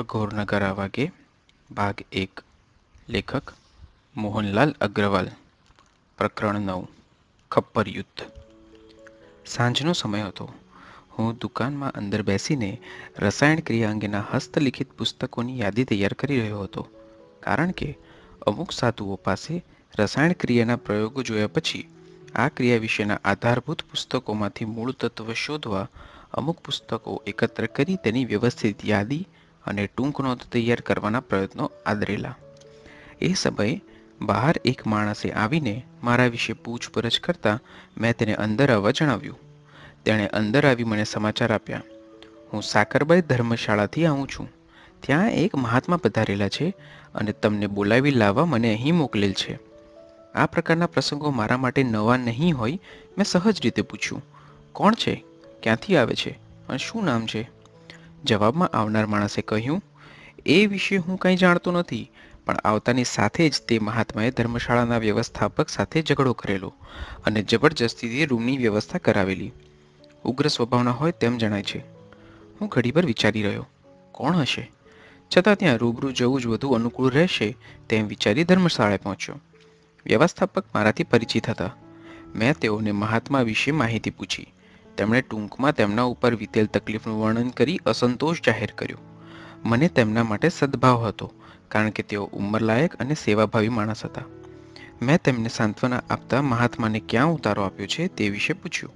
અઘોરનગર વાગે ભાગ એક લેખક મોહનલાલ અગ્રવાલ પ્રકરણ નવ ખપ્પર યુદ્ધ સાંજનો સમય હતો હું દુકાનમાં અંદર બેસીને રસાયણ ક્રિયા અંગેના હસ્તલિખિત પુસ્તકોની યાદી તૈયાર કરી રહ્યો હતો કારણ કે અમુક સાધુઓ પાસે રસાયણ ક્રિયાના પ્રયોગો જોયા પછી આ ક્રિયા વિશેના આધારભૂત પુસ્તકોમાંથી મૂળ તત્વ શોધવા અમુક પુસ્તકો એકત્ર કરી તેની વ્યવસ્થિત યાદી અને ટૂંક નોંધ તૈયાર કરવાના પ્રયત્નો આદરેલા એ સમયે બહાર એક માણસે આવીને મારા વિશે પૂછપરછ કરતાં મેં તેને અંદર આવવા જણાવ્યું તેણે અંદર આવી મને સમાચાર આપ્યા હું સાકરબાઈ ધર્મશાળાથી આવું છું ત્યાં એક મહાત્મા પધારેલા છે અને તમને બોલાવી લાવવા મને અહીં મોકલેલ છે આ પ્રકારના પ્રસંગો મારા માટે નવા નહીં હોય મેં સહજ રીતે પૂછ્યું કોણ છે ક્યાંથી આવે છે અને શું નામ છે જવાબમાં આવનાર માણસે કહ્યું એ વિશે હું કંઈ જાણતો નથી પણ આવતાની સાથે જ તે મહાત્માએ ધર્મશાળાના વ્યવસ્થાપક સાથે ઝઘડો કરેલો અને જબરજસ્તીથી રૂમની વ્યવસ્થા કરાવેલી ઉગ્ર સ્વભાવના હોય તેમ જણાય છે હું ઘડીભર વિચારી રહ્યો કોણ હશે છતાં ત્યાં રૂબરૂ જવું જ વધુ અનુકૂળ રહેશે તેમ વિચારી ધર્મશાળાએ પહોંચ્યો વ્યવસ્થાપક મારાથી પરિચિત હતા મેં તેઓને મહાત્મા વિશે માહિતી પૂછી તેમણે ટૂંકમાં તેમના ઉપર વીતેલ તકલીફનું વર્ણન કરી અસંતોષ જાહેર કર્યો મને તેમના માટે સદભાવ હતો કારણ કે તેઓ ઉંમરલાયક અને સેવાભાવી માણસ હતા મેં તેમને સાંત્વના આપતા મહાત્માને ક્યાં ઉતારો આપ્યો છે તે વિશે પૂછ્યું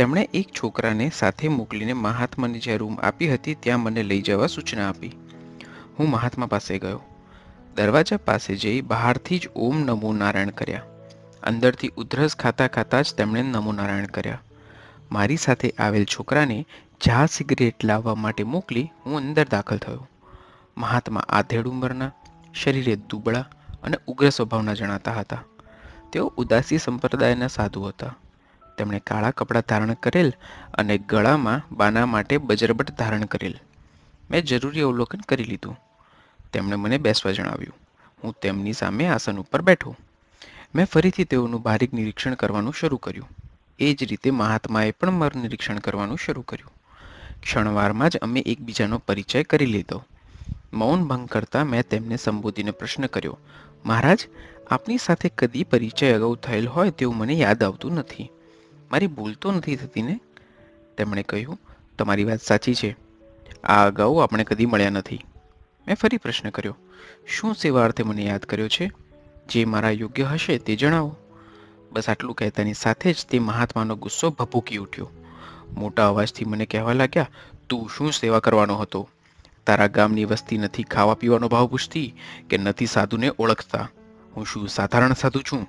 તેમણે એક છોકરાને સાથે મોકલીને મહાત્માને જે રૂમ આપી હતી ત્યાં મને લઈ જવા સૂચના આપી હું મહાત્મા પાસે ગયો દરવાજા પાસે જઈ બહારથી જ ઓમ નમો નારાયણ કર્યા અંદરથી ઉધરસ ખાતા ખાતા જ તેમણે નમો નારાયણ કર્યા મારી સાથે આવેલ છોકરાને ચા સિગરેટ લાવવા માટે મોકલી હું અંદર દાખલ થયો મહાત્મા આધેડ ઉંમરના શરીરે દુબળા અને ઉગ્ર સ્વભાવના જણાતા હતા તેઓ ઉદાસી સંપ્રદાયના સાધુ હતા તેમણે કાળા કપડાં ધારણ કરેલ અને ગળામાં બાના માટે બજરબટ ધારણ કરેલ મેં જરૂરી અવલોકન કરી લીધું તેમણે મને બેસવા જણાવ્યું હું તેમની સામે આસન ઉપર બેઠો મેં ફરીથી તેઓનું બારીક નિરીક્ષણ કરવાનું શરૂ કર્યું એ જ રીતે મહાત્માએ પણ મારું નિરીક્ષણ કરવાનું શરૂ કર્યું ક્ષણવારમાં જ અમે એકબીજાનો પરિચય કરી લીધો મૌન ભંગ કરતાં મેં તેમને સંબોધીને પ્રશ્ન કર્યો મહારાજ આપની સાથે કદી પરિચય અગાઉ થયેલ હોય તેવું મને યાદ આવતું નથી મારી ભૂલ તો નથી થતી ને તેમણે કહ્યું તમારી વાત સાચી છે આ અગાઉ આપણે કદી મળ્યા નથી મેં ફરી પ્રશ્ન કર્યો શું સેવા અર્થે મને યાદ કર્યો છે જે મારા યોગ્ય હશે તે જણાવો બસ આટલું કહેતાની સાથે જ તે મહાત્માનો ગુસ્સો ભભૂકી ઉઠ્યો મોટા અવાજથી મને કહેવા લાગ્યા તું શું સેવા કરવાનો હતો તારા ગામની વસ્તી નથી ખાવા પીવાનો ભાવ પૂછતી કે નથી સાધુને ઓળખતા હું શું સાધારણ સાધુ છું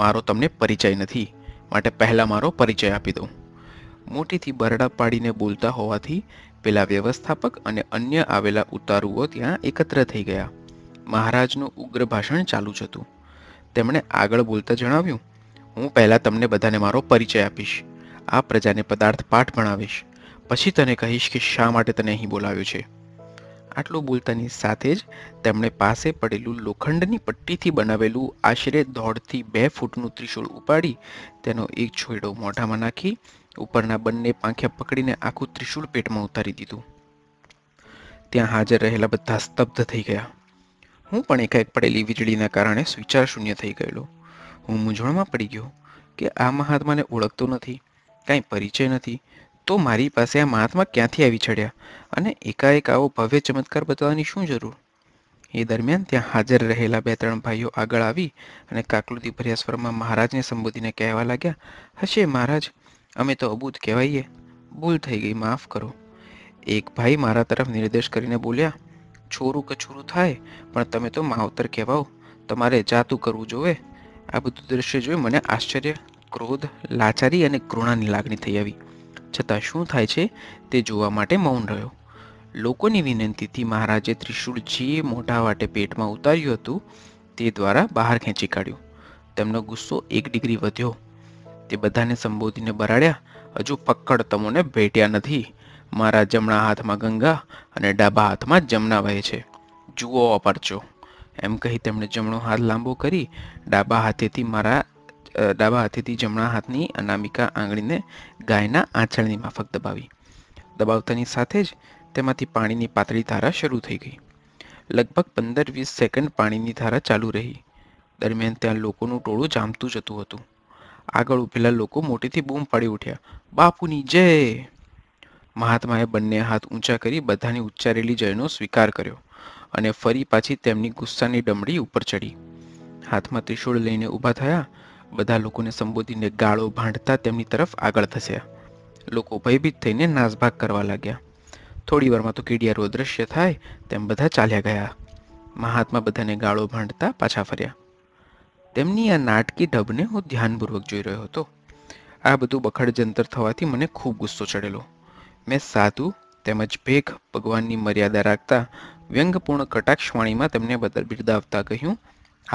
મારો તમને પરિચય નથી માટે પહેલાં મારો પરિચય આપી દઉં મોટીથી બરડા પાડીને બોલતા હોવાથી પેલા વ્યવસ્થાપક અને અન્ય આવેલા ઉતારુઓ ત્યાં એકત્ર થઈ ગયા મહારાજનું ઉગ્ર ભાષણ ચાલુ જ હતું તેમણે આગળ બોલતા જણાવ્યું હું પહેલાં તમને બધાને મારો પરિચય આપીશ આ પ્રજાને પદાર્થ પાઠ ભણાવીશ પછી તને કહીશ કે શા માટે તને અહીં બોલાવ્યો છે આટલું બોલતાની સાથે જ તેમણે પાસે પડેલું લોખંડની પટ્ટીથી બનાવેલું આશરે દોઢથી બે ફૂટનું ત્રિશુળ ઉપાડી તેનો એક છોયડો મોઢામાં નાખી ઉપરના બંને પાંખિયા પકડીને આખું ત્રિશુળ પેટમાં ઉતારી દીધું ત્યાં હાજર રહેલા બધા સ્તબ્ધ થઈ ગયા હું પણ એકાએક પડેલી વીજળીના કારણે સ્વિચાર શૂન્ય થઈ ગયેલો હું મૂંઝવણમાં પડી ગયો કે આ મહાત્માને ઓળખતો નથી કાંઈ પરિચય નથી તો મારી પાસે આ મહાત્મા ક્યાંથી આવી ચડ્યા અને એકાએક આવો ભવ્ય ચમત્કાર બતાવવાની શું જરૂર એ દરમિયાન ત્યાં હાજર રહેલા બે ત્રણ ભાઈઓ આગળ આવી અને કાકલુદી ભર્યા સ્વરમાં મહારાજને સંબોધીને કહેવા લાગ્યા હશે મહારાજ અમે તો અબૂત કહેવાઈએ ભૂલ થઈ ગઈ માફ કરો એક ભાઈ મારા તરફ નિર્દેશ કરીને બોલ્યા છોરું કછોરું થાય પણ તમે તો માવતર કહેવાઓ તમારે જાતું કરવું જોવે આ બધું દ્રશ્ય જોઈ મને આશ્ચર્ય ક્રોધ લાચારી અને ઘૃણાની લાગણી થઈ આવી છતાં શું થાય છે તે જોવા માટે મૌન રહ્યો લોકોની વિનંતીથી મહારાજે ત્રિશુળ જે મોઢા વાટે પેટમાં ઉતાર્યું હતું તે દ્વારા બહાર ખેંચી કાઢ્યું તેમનો ગુસ્સો એક ડિગ્રી વધ્યો તે બધાને સંબોધીને બરાડ્યા હજુ પક્કડ તમોને ભેટ્યા નથી મારા જમણા હાથમાં ગંગા અને ડાબા હાથમાં જમના વહે છે જુઓ અપરચો એમ કહી તેમણે જમણો હાથ લાંબો કરી ડાબા હાથેથી મારા ડાબા હાથેથી જમણા હાથની અનામિકા આંગળીને ગાયના આંચળની માફક દબાવી દબાવતાની સાથે જ તેમાંથી પાણીની પાતળી ધારા શરૂ થઈ ગઈ લગભગ પંદર વીસ સેકન્ડ પાણીની ધારા ચાલુ રહી દરમિયાન ત્યાં લોકોનું ટોળું જામતું જતું હતું આગળ ઉભેલા લોકો મોટેથી બૂમ પાડી ઉઠ્યા બાપુની જય મહાત્માએ બંને હાથ ઊંચા કરી બધાની ઉચ્ચારેલી જયનો સ્વીકાર કર્યો અને ફરી પાછી તેમની ગુસ્સાની ડમડી ઉપર ચડી હાથમાં ત્રિશુળ લઈને ઊભા થયા બધા લોકોને સંબોધીને ગાળો ભાંડતા તેમની તરફ આગળ ધસ્યા લોકો ભયભીત થઈને નાસભાગ કરવા લાગ્યા થોડી વારમાં તો કીડિયારો અદ્રશ્ય થાય તેમ બધા ચાલ્યા ગયા મહાત્મા બધાને ગાળો ભાંડતા પાછા ફર્યા તેમની આ નાટકી ઢબને હું ધ્યાનપૂર્વક જોઈ રહ્યો હતો આ બધું બખડ જંતર થવાથી મને ખૂબ ગુસ્સો ચડેલો મેં સાધુ તેમજ ભેખ ભગવાનની મર્યાદા રાખતા વ્યંગપૂર્ણ કટાક્ષવાણીમાં તેમને બદલ બિરદાવતા કહ્યું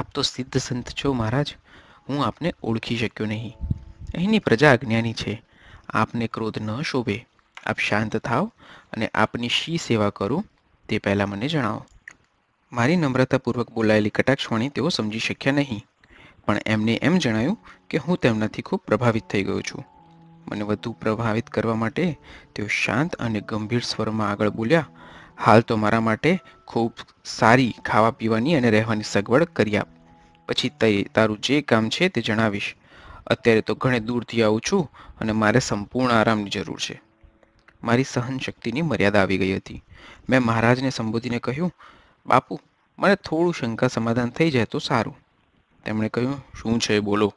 આપ તો સિદ્ધ સંત છો મહારાજ હું આપને ઓળખી શક્યો નહીં અહીંની પ્રજા અજ્ઞાની છે આપને ક્રોધ ન શોભે આપ શાંત થાવ અને આપની શી સેવા કરું તે પહેલાં મને જણાવો મારી નમ્રતાપૂર્વક બોલાયેલી કટાક્ષવાણી તેઓ સમજી શક્યા નહીં પણ એમને એમ જણાયું કે હું તેમનાથી ખૂબ પ્રભાવિત થઈ ગયો છું મને વધુ પ્રભાવિત કરવા માટે તેઓ શાંત અને ગંભીર સ્વરમાં આગળ બોલ્યા હાલ તો મારા માટે ખૂબ સારી ખાવા પીવાની અને રહેવાની સગવડ કરી આપ પછી તે તારું જે કામ છે તે જણાવીશ અત્યારે તો ઘણે દૂરથી આવું છું અને મારે સંપૂર્ણ આરામની જરૂર છે મારી સહન શક્તિની મર્યાદા આવી ગઈ હતી મેં મહારાજને સંબોધીને કહ્યું બાપુ મને થોડું શંકા સમાધાન થઈ જાય તો સારું તેમણે કહ્યું શું છે બોલો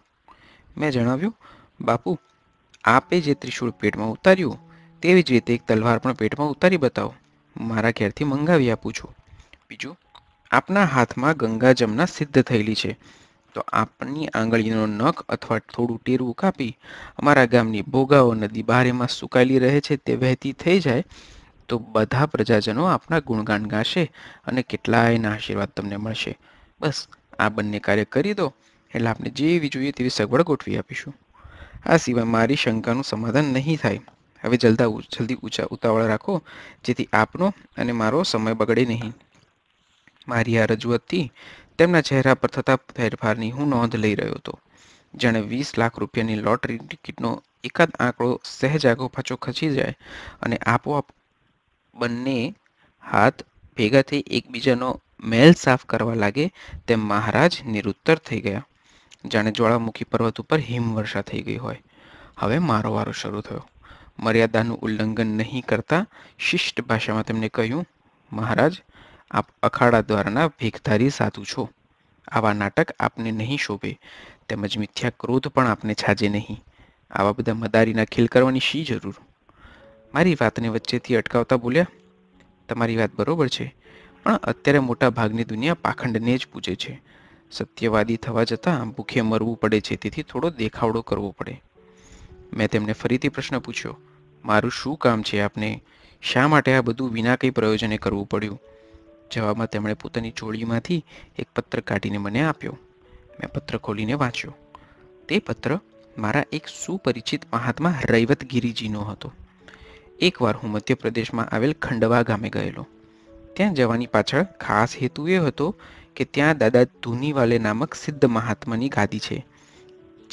મેં જણાવ્યું બાપુ આપે જે ત્રિશૂળ પેટમાં ઉતાર્યું તેવી જ રીતે એક તલવાર પણ પેટમાં ઉતારી બતાવો મારા ઘેરથી મંગાવી આપું છું બીજું આપના હાથમાં ગંગા જમના સિદ્ધ થયેલી છે તો આપની આંગળીનો નખ અથવા થોડું ટેરવું કાપી અમારા ગામની ભોગાઓ નદી બારેમાં સુકાયેલી રહે છે તે વહેતી થઈ જાય તો બધા પ્રજાજનો આપના ગુણગાન ગાશે અને કેટલાયના આશીર્વાદ તમને મળશે બસ આ બંને કાર્ય કરી દો એટલે આપણે જેવી જોઈએ તેવી સગવડ ગોઠવી આપીશું આ સિવાય મારી શંકાનું સમાધાન નહીં થાય હવે જલદા જલ્દી ઊંચા ઉતાવળ રાખો જેથી આપનો અને મારો સમય બગડે નહીં મારી આ રજૂઆતથી તેમના ચહેરા પર થતા ફેરફારની હું નોંધ લઈ રહ્યો હતો જેણે વીસ લાખ રૂપિયાની લોટરી ટિકિટનો એકાદ આંકડો સહેજ આગો પાછો ખસી જાય અને આપોઆપ બંને હાથ ભેગા થઈ એકબીજાનો મેલ સાફ કરવા લાગે તેમ મહારાજ નિરુત્તર થઈ ગયા જાણે જ્વાળામુખી પર્વત ઉપર હિમવર્ષા થઈ ગઈ હોય હવે મારો વારો શરૂ થયો મર્યાદાનું ઉલ્લંઘન નહીં કરતા શિષ્ટ ભાષામાં તેમને કહ્યું મહારાજ આપ અખાડા દ્વારાના ભીખધારી સાધુ છો આવા નાટક આપને નહીં શોભે તેમજ મિથ્યા ક્રોધ પણ આપને છાજે નહીં આવા બધા મદારીના ખીલ કરવાની શી જરૂર મારી વાતને વચ્ચેથી અટકાવતા બોલ્યા તમારી વાત બરોબર છે પણ અત્યારે મોટા ભાગની દુનિયા પાખંડને જ પૂજે છે સત્યવાદી થવા જતાં ભૂખે મરવું પડે છે તેથી થોડો દેખાવડો કરવો પડે મેં તેમને ફરીથી પ્રશ્ન પૂછ્યો મારું શું કામ છે આપને શા માટે આ બધું વિના કંઈ પ્રયોજને કરવું પડ્યું જવાબમાં તેમણે પોતાની ચોળીમાંથી એક પત્ર કાઢીને મને આપ્યો મેં પત્ર ખોલીને વાંચ્યો તે પત્ર મારા એક સુપરિચિત મહાત્મા રૈવત ગિરિજીનો હતો એકવાર હું મધ્યપ્રદેશમાં આવેલ ખંડવા ગામે ગયેલો ત્યાં જવાની પાછળ ખાસ હેતુ એ હતો કે ત્યાં દાદા ધુનીવાલે નામક સિદ્ધ મહાત્માની ગાદી છે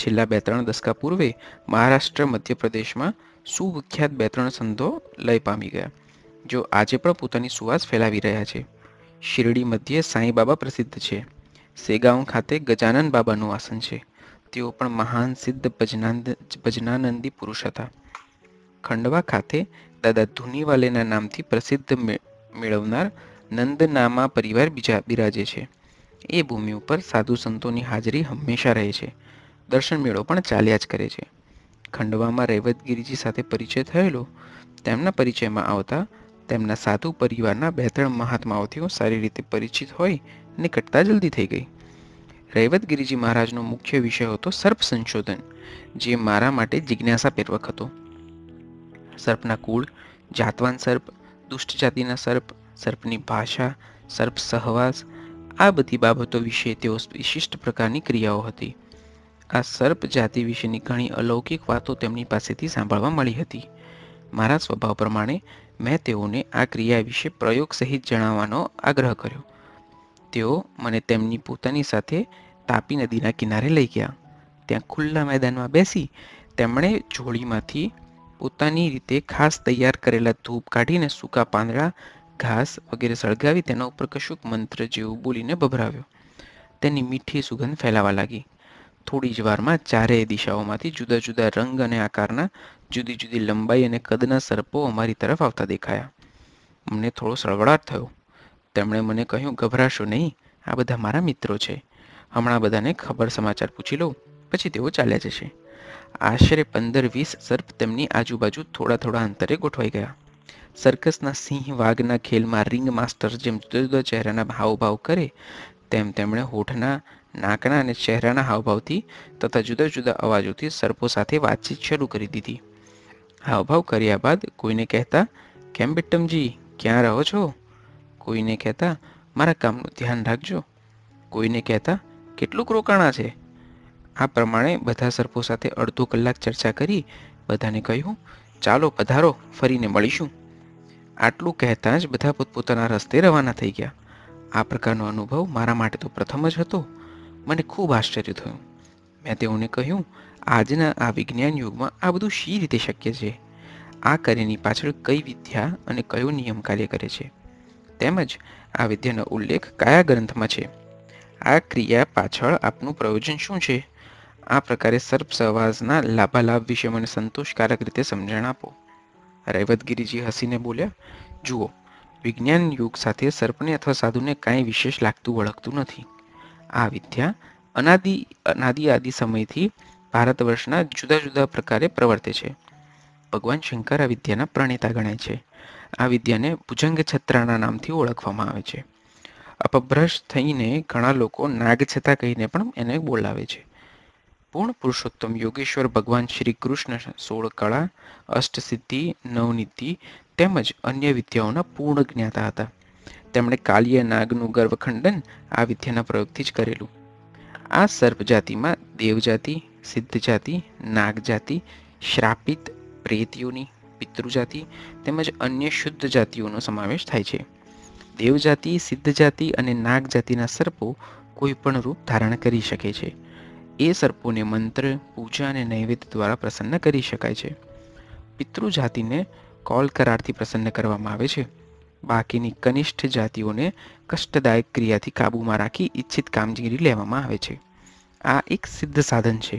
છેલ્લા બે ત્રણ દશકા પૂર્વે મહારાષ્ટ્ર મધ્યપ્રદેશમાં સુવિખ્યાત બે ત્રણ સંતો લય પામી ગયા જો આજે પણ પોતાની સુવાસ ફેલાવી રહ્યા છે શિરડી મધ્ય સાંઈ બાબા પ્રસિદ્ધ છે સેગાંવ ખાતે ગજાનંદ બાબાનું આસન છે તેઓ પણ મહાન સિદ્ધ ભજનાનંદ ભજનાનંદી પુરુષ હતા ખંડવા ખાતે દાદા ધુનીવાલેના નામથી પ્રસિદ્ધ મેળવનાર નંદનામા પરિવાર બીજા બિરાજે છે એ ભૂમિ ઉપર સાધુ સંતોની હાજરી હંમેશા રહે છે દર્શન મેળો પણ ચાલ્યા જ કરે છે ખંડવામાં રેવત ગિરિજી સાથે પરિચય થયેલો તેમના પરિચયમાં આવતા તેમના સાધુ પરિવારના બે ત્રણ મહાત્માઓથી સારી રીતે પરિચિત હોય નિકટતા જલ્દી થઈ ગઈ રેવત ગિરિજી મહારાજનો મુખ્ય વિષય હતો સર્પ સંશોધન જે મારા માટે જિજ્ઞાસાપૂર્વક હતો સર્પના કુળ જાતવાન સર્પ દુષ્ટ જાતિના સર્પ સર્પની ભાષા સર્પ સહવાસ આ બધી બાબતો વિશે તેઓ વિશિષ્ટ પ્રકારની ક્રિયાઓ હતી આ સર્પ જાતિ વિશેની ઘણી અલૌકિક વાતો તેમની પાસેથી સાંભળવા મળી હતી મારા સ્વભાવ પ્રમાણે મેં તેઓને આ ક્રિયા વિશે પ્રયોગ સહિત જણાવવાનો આગ્રહ કર્યો તેઓ મને તેમની પોતાની સાથે તાપી નદીના કિનારે લઈ ગયા ત્યાં ખુલ્લા મેદાનમાં બેસી તેમણે જોડીમાંથી પોતાની રીતે ખાસ તૈયાર કરેલા ધૂપ કાઢીને સૂકા પાંદડા ઘાસ વગેરે સળગાવી તેના ઉપર કશુંક મંત્ર જેવું બોલીને ભભરાવ્યો તેની મીઠી સુગંધ ફેલાવા લાગી થોડી જ વારમાં ચારેય દિશાઓમાંથી જુદા જુદા રંગ અને આકારના જુદી જુદી લંબાઈ અને કદના સર્પો અમારી તરફ આવતા દેખાયા મને થોડો સળવળાટ થયો તેમણે મને કહ્યું ગભરાશો નહીં આ બધા મારા મિત્રો છે હમણાં બધાને ખબર સમાચાર પૂછી લઉં પછી તેઓ ચાલ્યા જશે આશરે પંદર વીસ સર્પ તેમની આજુબાજુ થોડા થોડા અંતરે ગોઠવાઈ ગયા સર્કસના સિંહ વાઘના ખેલમાં રિંગ માસ્ટર જેમ જુદા જુદા ચહેરાના હાવભાવ કરે તેમ તેમણે હોઠના નાકના અને ચહેરાના હાવભાવથી તથા જુદા જુદા અવાજોથી સર્પો સાથે વાતચીત શરૂ કરી દીધી હાવભાવ કર્યા બાદ કોઈને કહેતા કેમ બિટ્ટમજી ક્યાં રહો છો કોઈને કહેતા મારા કામનું ધ્યાન રાખજો કોઈને કહેતા કેટલુંક રોકાણા છે આ પ્રમાણે બધા સર્પો સાથે અડધો કલાક ચર્ચા કરી બધાને કહ્યું ચાલો પધારો ફરીને મળીશું આટલું કહેતા જ બધા પોતપોતાના રસ્તે રવાના થઈ ગયા આ પ્રકારનો અનુભવ મારા માટે તો પ્રથમ જ હતો મને ખૂબ આશ્ચર્ય થયું મેં તેઓને કહ્યું આજના આ વિજ્ઞાન યુગમાં આ બધું શી રીતે શક્ય છે આ કાર્યની પાછળ કઈ વિદ્યા અને કયો નિયમ કાર્ય કરે છે તેમજ આ વિદ્યાનો ઉલ્લેખ કયા ગ્રંથમાં છે આ ક્રિયા પાછળ આપનું પ્રયોજન શું છે આ પ્રકારે સર્પ સહવાસના લાભાલાભ વિશે મને સંતોષકારક રીતે સમજણ આપો રૈવતગીરીજી હસીને બોલ્યા જુઓ વિજ્ઞાન યુગ સાથે સર્પને અથવા સાધુને કાંઈ વિશેષ લાગતું વળગતું નથી આ વિદ્યા અનાદિ અનાદિ આદિ સમયથી ભારત વર્ષના જુદા જુદા પ્રકારે પ્રવર્તે છે ભગવાન શંકર આ વિદ્યાના પ્રણેતા ગણાય છે આ વિદ્યાને ભુજંગ છત્રાના નામથી ઓળખવામાં આવે છે અપભ્રશ થઈને ઘણા લોકો નાગ છતા કહીને પણ એને બોલાવે છે પૂર્ણ પુરુષોત્તમ યોગેશ્વર ભગવાન શ્રી કૃષ્ણ સોળ કળા અષ્ટસિદ્ધિ નવનીતિ તેમજ અન્ય વિદ્યાઓના પૂર્ણ જ્ઞાતા હતા તેમણે કાલિય નાગનું ગર્વખંડન આ વિદ્યાના પ્રયોગથી જ કરેલું આ સર્પજાતિમાં દેવજાતિ સિદ્ધ જાતિ નાગજાતિ શ્રાપિત પ્રેતીઓની પિતૃજાતિ તેમજ અન્ય શુદ્ધ જાતિઓનો સમાવેશ થાય છે દેવજાતિ સિદ્ધ જાતિ અને નાગજાતિના સર્પો કોઈ પણ રૂપ ધારણ કરી શકે છે એ સર્પોને મંત્ર પૂજા અને નૈવેદ્ય દ્વારા પ્રસન્ન કરી શકાય છે પિતૃજાતિને કોલ કરારથી પ્રસન્ન કરવામાં આવે છે બાકીની કનિષ્ઠ જાતિઓને કષ્ટદાયક ક્રિયાથી કાબૂમાં રાખી ઈચ્છિત કામગીરી લેવામાં આવે છે આ એક સિદ્ધ સાધન છે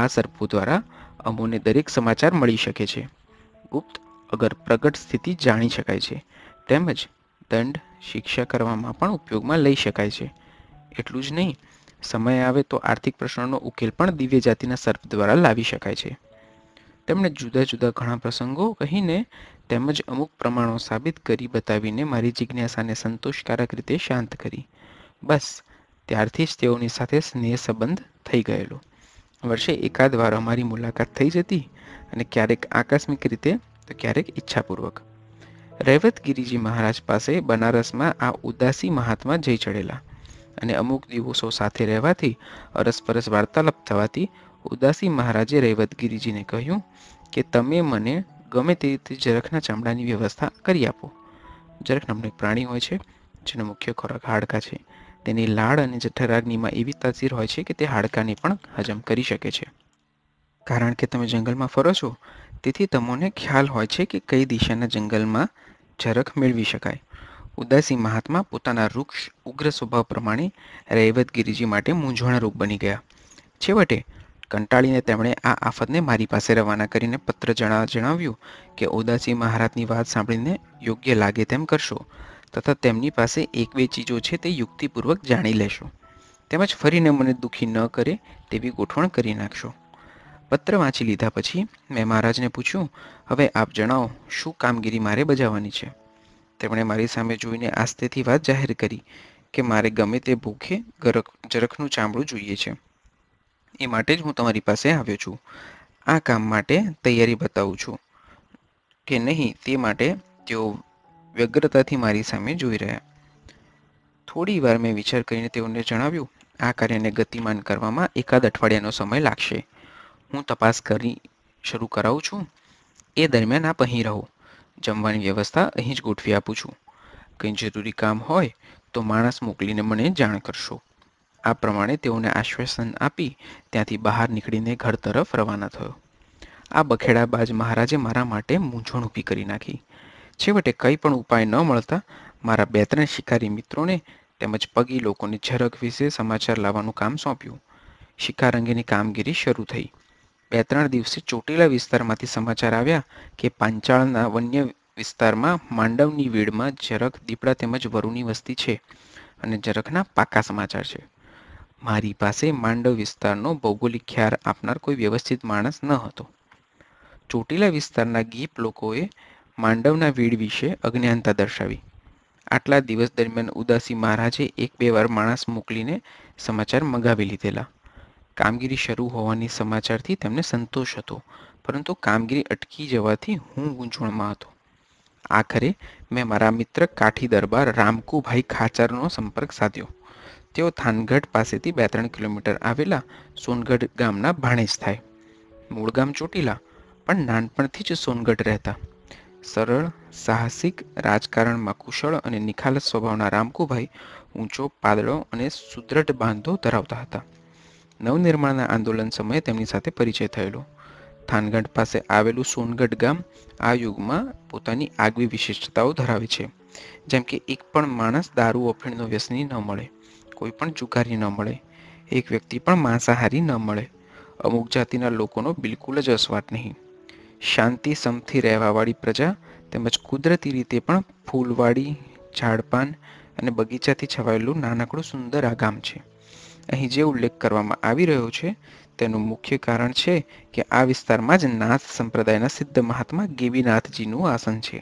આ સર્પો દ્વારા અમોને દરેક સમાચાર મળી શકે છે ગુપ્ત અગર પ્રગટ સ્થિતિ જાણી શકાય છે તેમજ દંડ શિક્ષા કરવામાં પણ ઉપયોગમાં લઈ શકાય છે એટલું જ નહીં સમય આવે તો આર્થિક પ્રશ્નોનો ઉકેલ પણ દિવ્ય જાતિના સર્પ દ્વારા લાવી શકાય છે તેમણે જુદા જુદા ઘણા પ્રસંગો કહીને તેમજ અમુક પ્રમાણો સાબિત કરી બતાવીને મારી જિજ્ઞાસાને સંતોષકારક રીતે શાંત કરી બસ ત્યારથી જ તેઓની સાથે સ્નેહ સંબંધ થઈ ગયેલો વર્ષે એકાદ વાર અમારી મુલાકાત થઈ જતી અને ક્યારેક આકસ્મિક રીતે તો ક્યારેક ઈચ્છાપૂર્વક રૈવત રેવતગીરીજી મહારાજ પાસે બનારસમાં આ ઉદાસી મહાત્મા જઈ ચડેલા અને અમુક દિવસો સાથે રહેવાથી અરસપરસ વાર્તાલાપ થવાથી ઉદાસી મહારાજે રૈવત રેવતગીરીજીને કહ્યું કે તમે મને ગમે તે રીતે જરખના ચામડાની વ્યવસ્થા કરી આપો જરખ નામનું એક પ્રાણી હોય છે જેનો મુખ્ય ખોરાક હાડકા છે તેની લાળ અને જઠરાગ્નિમાં એવી તાસીર હોય છે કે તે હાડકાને પણ હજમ કરી શકે છે કારણ કે તમે જંગલમાં ફરો છો તેથી તમને ખ્યાલ હોય છે કે કઈ દિશાના જંગલમાં ઝરખ મેળવી શકાય ઉદાસી મહાત્મા પોતાના વૃક્ષ ઉગ્ર સ્વભાવ પ્રમાણે રૈવત ગિરિજી માટે મૂંઝવણરૂપ બની ગયા છેવટે કંટાળીને તેમણે આ આફતને મારી પાસે રવાના કરીને પત્ર જણાવ્યું કે ઉદાસી મહારાજની વાત સાંભળીને યોગ્ય લાગે તેમ કરશો તથા તેમની પાસે એક બે ચીજો છે તે યુક્તિપૂર્વક જાણી લેશો તેમજ ફરીને મને દુઃખી ન કરે તેવી ગોઠવણ કરી નાખશો પત્ર વાંચી લીધા પછી મેં મહારાજને પૂછ્યું હવે આપ જણાવો શું કામગીરી મારે બજાવવાની છે તેમણે મારી સામે જોઈને આસ્તેથી વાત જાહેર કરી કે મારે ગમે તે ભૂખે ગરક જરખનું ચામડું જોઈએ છે એ માટે જ હું તમારી પાસે આવ્યો છું આ કામ માટે તૈયારી બતાવું છું કે નહીં તે માટે તેઓ વ્યગ્રતાથી મારી સામે જોઈ રહ્યા થોડી વાર મેં વિચાર કરીને તેઓને જણાવ્યું આ કાર્યને ગતિમાન કરવામાં એકાદ અઠવાડિયાનો સમય લાગશે હું તપાસ કરી શરૂ કરાવું છું એ દરમિયાન આપ અહીં રહો જમવાની વ્યવસ્થા અહીં જ ગોઠવી આપું છું કંઈ જરૂરી કામ હોય તો માણસ મોકલીને મને જાણ કરશો આ પ્રમાણે તેઓને આશ્વાસન આપી ત્યાંથી બહાર નીકળીને ઘર તરફ રવાના થયો આ બખેડાબાજ મહારાજે મારા માટે મૂંઝવણ ઊભી કરી નાખી છેવટે કંઈ પણ ઉપાય ન મળતા મારા બે ત્રણ શિકારી મિત્રોને તેમજ પગી લોકોને ઝરક વિશે સમાચાર લાવવાનું કામ સોંપ્યું શિકાર અંગેની કામગીરી શરૂ થઈ બે ત્રણ દિવસે ચોટીલા વિસ્તારમાંથી સમાચાર આવ્યા કે પાંચાળના વન્ય વિસ્તારમાં માંડવની વીડમાં ઝરખ દીપડા તેમજ વરુની વસ્તી છે અને ઝરખના પાકા સમાચાર છે મારી પાસે માંડવ વિસ્તારનો ભૌગોલિક ખ્યાલ આપનાર કોઈ વ્યવસ્થિત માણસ ન હતો ચોટીલા વિસ્તારના ગીપ લોકોએ માંડવના વીડ વિશે અજ્ઞાનતા દર્શાવી આટલા દિવસ દરમિયાન ઉદાસી મહારાજે એક બે વાર માણસ મોકલીને સમાચાર મંગાવી લીધેલા કામગીરી શરૂ હોવાની સમાચારથી તેમને સંતોષ હતો પરંતુ કામગીરી અટકી જવાથી હું ગૂંચવણમાં હતો આખરે મેં મારા મિત્ર કાઠી દરબાર રામકુભાઈ ખાચરનો સંપર્ક સાધ્યો તેઓ થાનગઢ પાસેથી બે ત્રણ કિલોમીટર આવેલા સોનગઢ ગામના ભાણેજ થાય મૂળ ગામ ચોટીલા પણ નાનપણથી જ સોનગઢ રહેતા સરળ સાહસિક રાજકારણમાં કુશળ અને નિખાલસ સ્વભાવના રામકુભાઈ ઊંચો પાદળો અને સુદ્રઢ બાંધો ધરાવતા હતા નવનિર્માણના આંદોલન સમયે તેમની સાથે પરિચય થયેલો થાનગઢ પાસે આવેલું સોનગઢ ગામ આ યુગમાં પોતાની આગવી વિશિષ્ટતાઓ ધરાવે છે જેમ કે એક પણ માણસ દારૂ અફીણનો વ્યસની ન મળે કોઈ પણ જુગારી ન મળે એક વ્યક્તિ પણ માંસાહારી ન મળે અમુક જાતિના લોકોનો બિલકુલ જ અસવાટ નહીં શાંતિ સમથી રહેવાવાળી પ્રજા તેમજ કુદરતી રીતે પણ ફૂલવાડી ઝાડપાન અને બગીચાથી છવાયેલું નાનકડું સુંદર આ ગામ છે અહીં જે ઉલ્લેખ કરવામાં આવી રહ્યો છે તેનું મુખ્ય કારણ છે કે આ વિસ્તારમાં જ નાથ સંપ્રદાયના સિદ્ધ મહાત્મા ગેબીનાથજીનું આસન છે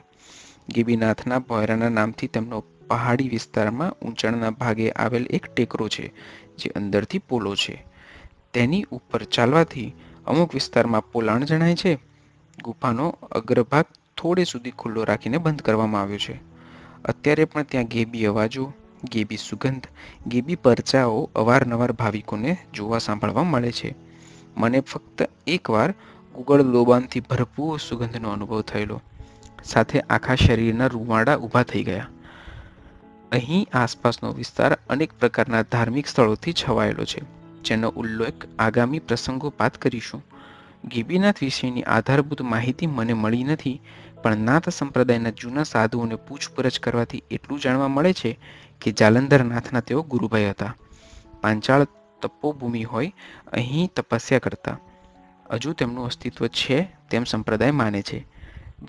ગેબીનાથના ભોયરાના નામથી તેમનો પહાડી વિસ્તારમાં ઊંચાણના ભાગે આવેલ એક ટેકરો છે જે અંદરથી પોલો છે તેની ઉપર ચાલવાથી અમુક વિસ્તારમાં પોલાણ જણાય છે ગુફાનો અગ્રભાગ થોડે સુધી ખુલ્લો રાખીને બંધ કરવામાં આવ્યો છે અત્યારે પણ ત્યાં ગેબી અવાજો ગેબી સુગંધ ગેબી પરચાઓ અવારનવાર ભાવિકોને જોવા સાંભળવા મળે છે મને ફક્ત એકવાર ગુગળ લોબાનથી ભરપૂર સુગંધનો અનુભવ થયેલો સાથે આખા શરીરના રૂવાડા ઊભા થઈ ગયા અહીં આસપાસનો વિસ્તાર અનેક પ્રકારના ધાર્મિક સ્થળોથી છવાયેલો છે જેનો ઉલ્લેખ આગામી પ્રસંગોપાત કરીશું ગીબીનાથ વિશેની આધારભૂત માહિતી મને મળી નથી પણ નાથ સંપ્રદાયના જૂના સાધુઓને પૂછપરછ કરવાથી એટલું જાણવા મળે છે કે જાલંધર નાથના તેઓ ગુરુભાઈ હતા પાંચાળ તપોભૂમિ હોય અહીં તપસ્યા કરતા હજુ તેમનું અસ્તિત્વ છે તેમ સંપ્રદાય માને છે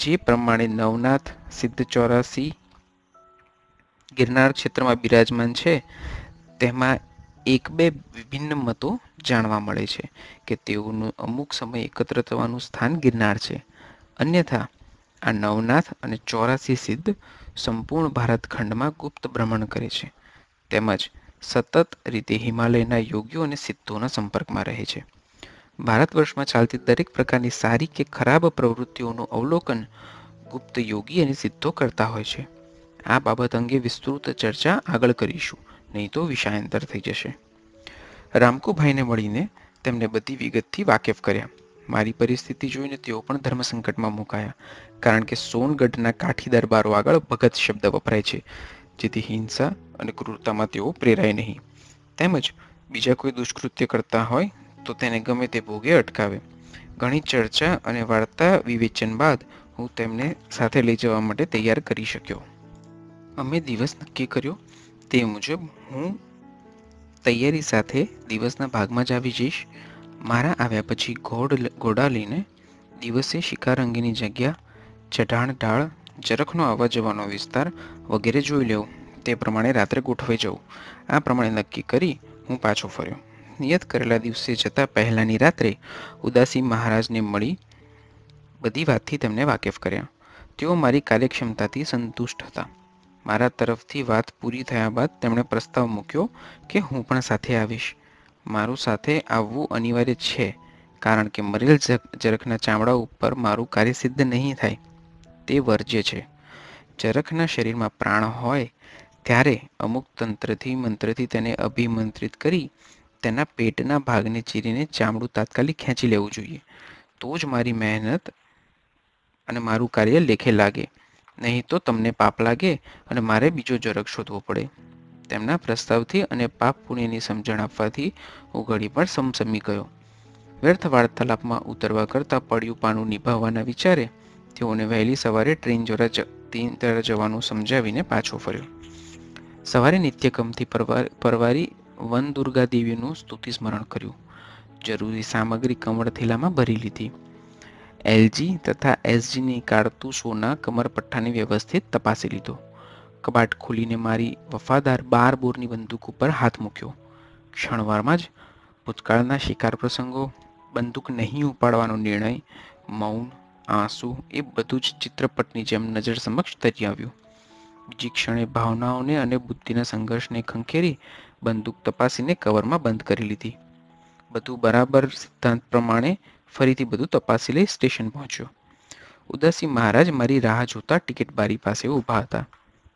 જે પ્રમાણે નવનાથ સિદ્ધ ચોરાસી ગિરનાર ક્ષેત્રમાં બિરાજમાન છે તેમાં એક બે વિભિન્ન મતો જાણવા મળે છે કે તેઓનું અમુક સમય એકત્ર થવાનું સ્થાન ગિરનાર છે અન્યથા આ નવનાથ અને ચોરાસી સિદ્ધ સંપૂર્ણ ભારત ખંડમાં ગુપ્ત ભ્રમણ કરે છે તેમજ સતત રીતે હિમાલયના યોગ્યો અને સિદ્ધોના સંપર્કમાં રહે છે ભારત વર્ષમાં ચાલતી દરેક પ્રકારની સારી કે ખરાબ પ્રવૃત્તિઓનું અવલોકન ગુપ્ત યોગી અને સિદ્ધો કરતા હોય છે આ બાબત અંગે વિસ્તૃત ચર્ચા આગળ કરીશું નહીં તો વિષયાંતર થઈ જશે રામકુભાઈને મળીને તેમને બધી વિગતથી વાકેફ કર્યા મારી પરિસ્થિતિ જોઈને તેઓ પણ ધર્મસંકટમાં મુકાયા કારણ કે સોનગઢના કાઠી દરબારો આગળ ભગત શબ્દ વપરાય છે જેથી હિંસા અને ક્રૂરતામાં તેઓ પ્રેરાય નહીં તેમજ બીજા કોઈ દુષ્કૃત્ય કરતા હોય તો તેને ગમે તે ભોગે અટકાવે ઘણી ચર્ચા અને વાર્તા વિવેચન બાદ હું તેમને સાથે લઈ જવા માટે તૈયાર કરી શક્યો અમે દિવસ નક્કી કર્યો તે મુજબ હું તૈયારી સાથે દિવસના ભાગમાં જ આવી જઈશ મારા આવ્યા પછી ઘોડ ઘોડા લઈને દિવસે શિકાર અંગેની જગ્યા ચઢાણ ઢાળ ચરખનો આવવા જવાનો વિસ્તાર વગેરે જોઈ લેવું તે પ્રમાણે રાત્રે ગોઠવાઈ જવું આ પ્રમાણે નક્કી કરી હું પાછો ફર્યો નિયત કરેલા દિવસે જતાં પહેલાંની રાત્રે ઉદાસી મહારાજને મળી બધી વાતથી તેમને વાકેફ કર્યા તેઓ મારી કાર્યક્ષમતાથી સંતુષ્ટ હતા મારા તરફથી વાત પૂરી થયા બાદ તેમણે પ્રસ્તાવ મૂક્યો કે હું પણ સાથે આવીશ મારું સાથે આવવું અનિવાર્ય છે કારણ કે મરેલ જરખના ચામડા ઉપર મારું કાર્ય સિદ્ધ નહીં થાય તે વર્જ્ય છે જરખના શરીરમાં પ્રાણ હોય ત્યારે અમુક તંત્રથી મંત્રથી તેને અભિમંત્રિત કરી તેના પેટના ભાગને ચીરીને ચામડું તાત્કાલિક ખેંચી લેવું જોઈએ તો જ મારી મહેનત અને મારું કાર્ય લેખે લાગે નહીં તો તમને પાપ લાગે અને મારે બીજો જરક શોધવો પડે તેમના પ્રસ્તાવથી અને પાપ પુણ્યની સમજણ આપવાથી હું ઘડી પણ સમસમી ગયો વ્યર્થ વાર્તાલાપમાં ઉતરવા કરતાં પડ્યું પાનું નિભાવવાના વિચારે તેઓને વહેલી સવારે ટ્રેન જરા ટ્રેન તરફ જવાનું સમજાવીને પાછો ફર્યો સવારે નિત્યકમથી પરવારી વન દુર્ગા દેવીનું સ્તુતિ સ્મરણ કર્યું જરૂરી સામગ્રી કમળ થેલામાં ભરી લીધી એલજી તથા એસજીની કારતુસોના કમરપટ્ટાને વ્યવસ્થિત તપાસી લીધો કબાટ ખોલીને મારી વફાદાર બાર બોરની બંદૂક ઉપર હાથ મૂક્યો ક્ષણવારમાં જ ભૂતકાળના શિકાર પ્રસંગો બંદૂક નહીં ઉપાડવાનો નિર્ણય મૌન આંસુ એ બધું જ ચિત્રપટની જેમ નજર સમક્ષ તરી આવ્યું બીજી ક્ષણે ભાવનાઓને અને બુદ્ધિના સંઘર્ષને ખંખેરી બંદૂક તપાસીને કવરમાં બંધ કરી લીધી બધું બરાબર સિદ્ધાંત પ્રમાણે ફરીથી બધું તપાસી લઈ સ્ટેશન પહોંચ્યો ઉદાસી મહારાજ મારી રાહ જોતા ટિકિટ બારી પાસે ઊભા હતા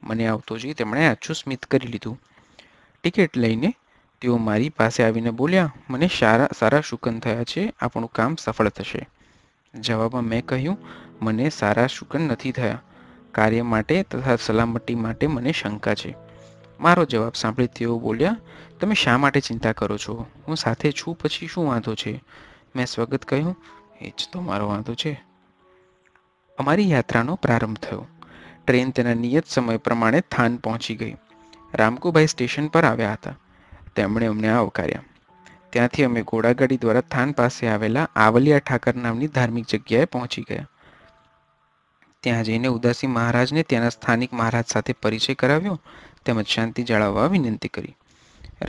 મને આવતો જોઈ તેમણે આછું સ્મિત કરી લીધું ટિકિટ લઈને તેઓ મારી પાસે આવીને બોલ્યા મને સારા સારા શુકન થયા છે આપણું કામ સફળ થશે જવાબમાં મેં કહ્યું મને સારા શુકન નથી થયા કાર્ય માટે તથા સલામતી માટે મને શંકા છે મારો જવાબ સાંભળી તેઓ બોલ્યા તમે શા માટે ચિંતા કરો છો હું સાથે છું પછી શું વાંધો છે મેં સ્વાગત કહ્યું એ જ તો મારો વાંધો છે અમારી યાત્રાનો પ્રારંભ થયો ટ્રેન તેના નિયત સમય પ્રમાણે થાન પહોંચી ગઈ રામકુભાઈ સ્ટેશન પર આવ્યા હતા તેમણે અમને આવકાર્યા ત્યાંથી અમે ઘોડાગાડી દ્વારા થાન પાસે આવેલા આવલિયા ઠાકર નામની ધાર્મિક જગ્યાએ પહોંચી ગયા ત્યાં જઈને ઉદાસી મહારાજને ત્યાંના સ્થાનિક મહારાજ સાથે પરિચય કરાવ્યો તેમજ શાંતિ જાળવવા વિનંતી કરી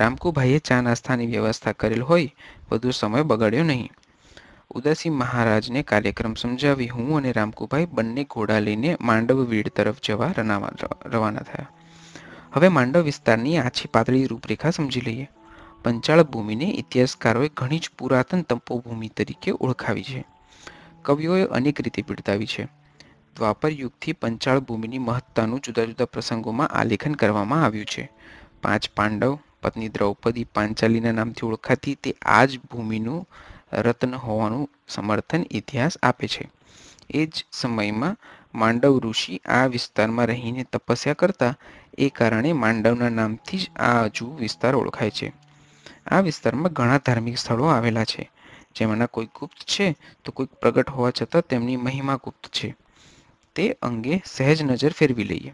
રામકુભાઈએ ચા નાસ્તાની વ્યવસ્થા કરેલ હોય વધુ સમય બગાડ્યો નહીં ઉદાસી મહારાજને કાર્યક્રમ સમજાવી હું અને રામકુભાઈ બંને ઘોડા લઈને માંડવ વીડ તરફ જવા રવાના થયા હવે માંડવ વિસ્તારની આછી પાતળી રૂપરેખા સમજી લઈએ પંચાળ ભૂમિને ઇતિહાસકારોએ ઘણી જ પુરાતન તપોભૂમિ તરીકે ઓળખાવી છે કવિઓએ અનેક રીતે બિરદાવી છે દ્વાપર યુગથી પંચાળ ભૂમિની મહત્તાનું જુદા જુદા પ્રસંગોમાં આલેખન કરવામાં આવ્યું છે પાંચ પાંડવ પત્ની દ્રૌપદી પાંચાલીના નામથી ઓળખાતી તે આ જ ભૂમિનું રત્ન હોવાનું સમર્થન ઇતિહાસ આપે છે એ જ સમયમાં માંડવ ઋષિ આ વિસ્તારમાં રહીને તપસ્યા કરતા એ કારણે માંડવના નામથી જ આ હજુ વિસ્તાર ઓળખાય છે આ વિસ્તારમાં ઘણા ધાર્મિક સ્થળો આવેલા છે જેમાંના કોઈ ગુપ્ત છે તો કોઈક પ્રગટ હોવા છતાં તેમની મહિમા ગુપ્ત છે તે અંગે સહેજ નજર ફેરવી લઈએ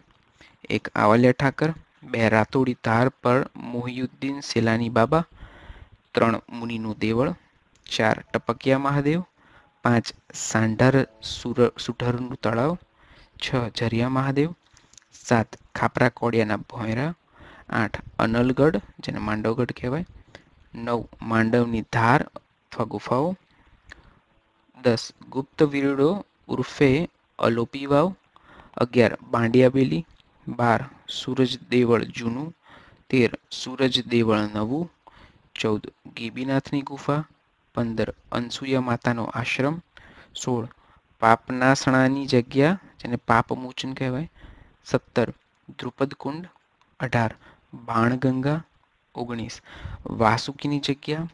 એક આવાલિયા ઠાકર બે રાતોડી ધાર પર મોહિયુદ્દીન સેલાની બાબા ત્રણ મુનિનું દેવળ ચાર ટપકિયા મહાદેવ પાંચ સાંઢર સુર સુઢરનું તળાવ છ ઝરિયા મહાદેવ સાત ખાપરા કોડિયાના ભોંયરા આઠ અનલગઢ જેને માંડવગઢ કહેવાય નવ માંડવની ધાર અથવા ગુફાઓ દસ ગુપ્ત વિરડો ઉર્ફે અલોપી વાવ અગિયાર બાંડિયાબેલી બાર સૂરજ દેવળ જૂનું તેર સૂરજ દેવળ નવું ચૌદ ગીબીનાથની ગુફા પંદર અનસુયા માતાનો આશ્રમ સોળ પાપનાસણાની જગ્યા જેને પાપમોચન કહેવાય સત્તર દ્રુપદકુંડ અઢાર બાણગંગા ઓગણીસ વાસુકીની જગ્યા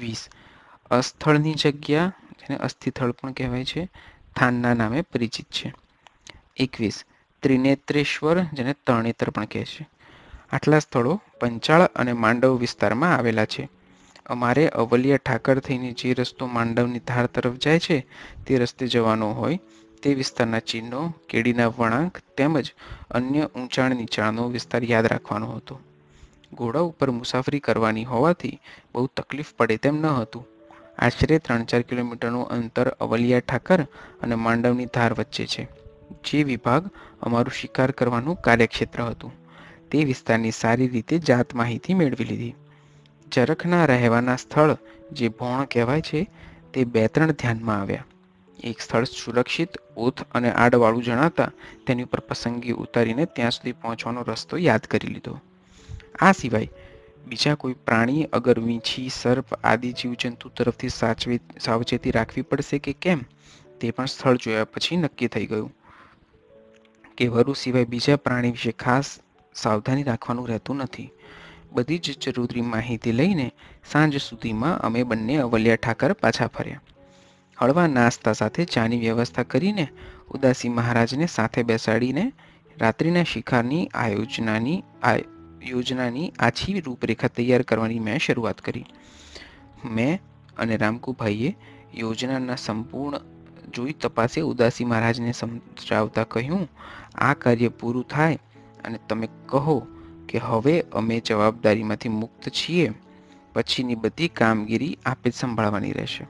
વીસ અસ્થળની જગ્યા જેને અસ્થિથળ પણ કહેવાય છે થાનના નામે પરિચિત છે એકવીસ ત્રિનેત્રેશ્વર જેને તરણેતર પણ કહે છે આટલા સ્થળો પંચાળ અને માંડવ વિસ્તારમાં આવેલા છે અમારે અવલિયા ઠાકર થઈને જે રસ્તો માંડવની ધાર તરફ જાય છે તે રસ્તે જવાનો હોય તે વિસ્તારના ચિહ્નો કેડીના વળાંક તેમજ અન્ય ઊંચાણ નીચાણનો વિસ્તાર યાદ રાખવાનો હતો ઘોડા ઉપર મુસાફરી કરવાની હોવાથી બહુ તકલીફ પડે તેમ ન હતું આશરે ત્રણ ચાર કિલોમીટરનું અંતર અવલિયા ઠાકર અને માંડવની ધાર વચ્ચે છે જે વિભાગ અમારું શિકાર કરવાનું કાર્યક્ષેત્ર હતું તે વિસ્તારની સારી રીતે જાત માહિતી મેળવી લીધી ચરખના રહેવાના સ્થળ જે ભોણ કહેવાય છે તે બે ત્રણ ધ્યાનમાં આવ્યા એક સ્થળ સુરક્ષિત ઓથ અને આડવાળું જણાતા તેની ઉપર પસંદગી ઉતારીને ત્યાં સુધી પહોંચવાનો રસ્તો યાદ કરી લીધો આ સિવાય બીજા કોઈ પ્રાણી અગર વીંછી સર્પ આદિ જીવજંતુ તરફથી સાચવી સાવચેતી રાખવી પડશે કે કેમ તે પણ સ્થળ જોયા પછી નક્કી થઈ ગયું કે વરુ સિવાય બીજા પ્રાણી વિશે ખાસ સાવધાની રાખવાનું રહેતું નથી બધી જ જરૂરી માહિતી લઈને સાંજ સુધીમાં અમે બંને અવલિયા ઠાકર પાછા ફર્યા હળવા નાસ્તા સાથે ચાની વ્યવસ્થા કરીને ઉદાસી મહારાજને સાથે બેસાડીને રાત્રિના શિખારની આયોજનાની યોજનાની આછી રૂપરેખા તૈયાર કરવાની મેં શરૂઆત કરી મેં અને રામકુભાઈએ યોજનાના સંપૂર્ણ જોઈ તપાસે ઉદાસી મહારાજને સમજાવતા કહ્યું આ કાર્ય પૂરું થાય અને તમે કહો કે હવે અમે જવાબદારીમાંથી મુક્ત છીએ પછીની બધી કામગીરી આપે જ સંભાળવાની રહેશે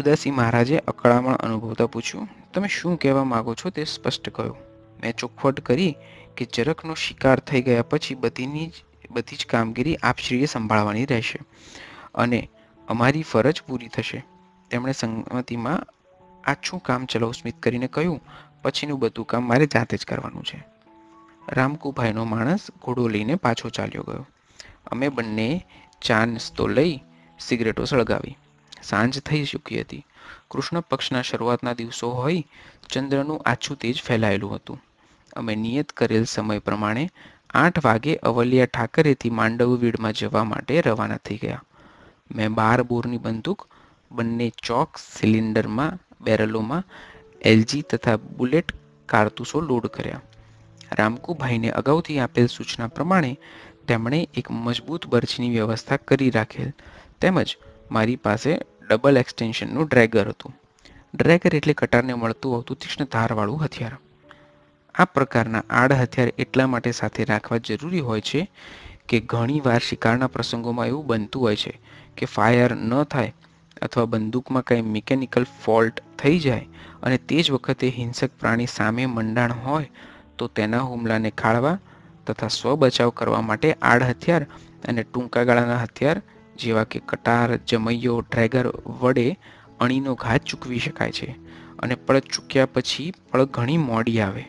ઉદાસી મહારાજે અકળામણ અનુભવતા પૂછ્યું તમે શું કહેવા માગો છો તે સ્પષ્ટ કહ્યું મેં ચોખવટ કરી કે જરકનો શિકાર થઈ ગયા પછી બધીની જ બધી જ કામગીરી આપશ્રીએ સંભાળવાની રહેશે અને અમારી ફરજ પૂરી થશે તેમણે સંમતિમાં આછું કામ ચલાવ સ્મિત કરીને કહ્યું પછીનું બધું કામ મારે જાતે જ કરવાનું છે રામકુભાઈનો માણસ ઘોડો લઈને પાછો ચાલ્યો ગયો અમે બંને ચા નાસ્તો લઈ સિગરેટો સળગાવી સાંજ થઈ ચૂકી હતી કૃષ્ણ પક્ષના શરૂઆતના દિવસો હોય ચંદ્રનું આછું તેજ ફેલાયેલું હતું અમે નિયત કરેલ સમય પ્રમાણે આઠ વાગે અવલિયા ઠાકરેથી માંડવવીડમાં જવા માટે રવાના થઈ ગયા મેં બાર બોરની બંદૂક બંને ચોક સિલિન્ડરમાં બેરલોમાં એલજી તથા બુલેટ કારતૂસો લોડ કર્યા રામકુભાઈને અગાઉથી આપેલ સૂચના પ્રમાણે તેમણે એક મજબૂત બર્ચની વ્યવસ્થા કરી રાખેલ તેમજ મારી પાસે ડબલ એક્સટેન્શનનું ડ્રેગર હતું ડ્રેગર એટલે કટારને મળતું આવતું તીક્ષ્ણ ધારવાળું હથિયાર આ પ્રકારના આડ હથિયાર એટલા માટે સાથે રાખવા જરૂરી હોય છે કે ઘણીવાર શિકારના પ્રસંગોમાં એવું બનતું હોય છે કે ફાયર ન થાય અથવા બંદૂકમાં કંઈ મિકેનિકલ ફોલ્ટ થઈ જાય અને તે જ વખતે હિંસક પ્રાણી સામે મંડાણ હોય તો તેના હુમલાને ખાળવા તથા સ્વ બચાવ કરવા માટે આડ હથિયાર અને ટૂંકા ગાળાના હથિયાર જેવા કે કટાર જમૈયો ડ્રેગર વડે અણીનો ઘાત ચૂકવી શકાય છે અને પળક ચૂક્યા પછી પળક ઘણી મોડી આવે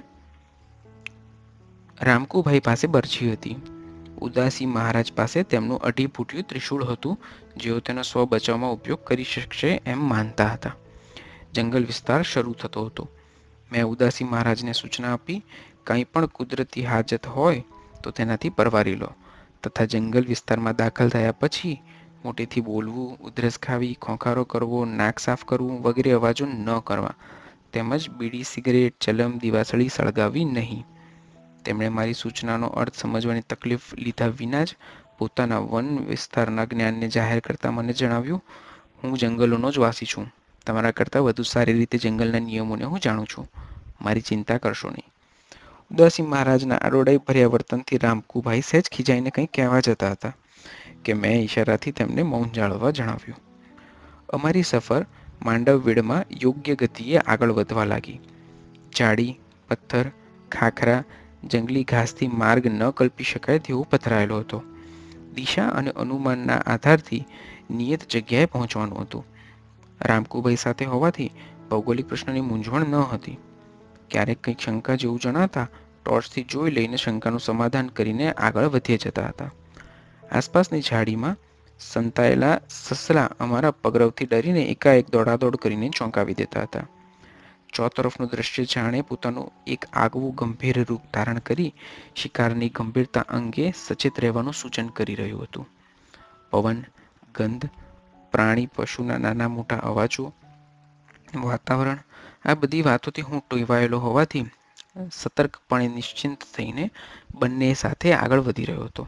રામકુભાઈ પાસે બરછી હતી ઉદાસી મહારાજ પાસે તેમનું અઢી ફૂટ્યું ત્રિશૂળ હતું જેઓ તેનો સ્વ બચાવમાં ઉપયોગ કરી શકશે એમ માનતા હતા જંગલ વિસ્તાર શરૂ થતો હતો મેં ઉદાસી મહારાજને સૂચના આપી કંઈ પણ કુદરતી હાજત હોય તો તેનાથી પરવારી લો તથા જંગલ વિસ્તારમાં દાખલ થયા પછી મોટેથી બોલવું ઉધરસ ખાવી ખોંખારો કરવો નાક સાફ કરવું વગેરે અવાજો ન કરવા તેમજ બીડી સિગરેટ ચલમ દિવાસળી સળગાવી નહીં તેમણે મારી સૂચનાનો અર્થ સમજવાની તકલીફ લીધા વિના જ પોતાના વન વિસ્તારના જ્ઞાનને જાહેર કરતાં મને જણાવ્યું હું જંગલોનો જ વાસી છું તમારા કરતાં વધુ સારી રીતે જંગલના નિયમોને હું જાણું છું મારી ચિંતા કરશો નહીં દસી મહારાજના આરોડાઈ ભર્યા વર્તનથી રામકુભાઈ સહેજ ખીજાઈને કંઈ કહેવા જતા હતા કે મેં ઈશારાથી તેમને મૌન જાળવવા જણાવ્યું અમારી સફર માંડવવીડમાં યોગ્ય ગતિએ આગળ વધવા લાગી જાડી પથ્થર ખાખરા જંગલી ઘાસથી માર્ગ ન કલ્પી શકાય તેવો પથરાયેલો હતો દિશા અને અનુમાનના આધારથી નિયત જગ્યાએ પહોંચવાનું હતું રામકુભાઈ સાથે હોવાથી ભૌગોલિક પ્રશ્નની મૂંઝવણ ન હતી ક્યારેક કંઈક શંકા જેવું જણાતા ટોર્ચથી જોઈ લઈને શંકાનું સમાધાન કરીને આગળ વધી જતા હતા આસપાસની ઝાડીમાં સંતાયેલા સસલા અમારા પગરવથી ડરીને એકાએક દોડાદોડ કરીને ચોંકાવી દેતા હતા ચોતરફનું દ્રશ્ય જાણે પોતાનું એક આગવું ગંભીર રૂપ ધારણ કરી શિકારની ગંભીરતા અંગે સચેત રહેવાનું સૂચન કરી રહ્યું હતું પવન ગંધ પ્રાણી પશુના નાના મોટા અવાજો વાતાવરણ આ બધી વાતોથી હું ટોઈવાયેલો હોવાથી સતર્કપણે નિશ્ચિંત થઈને બંને સાથે આગળ વધી રહ્યો હતો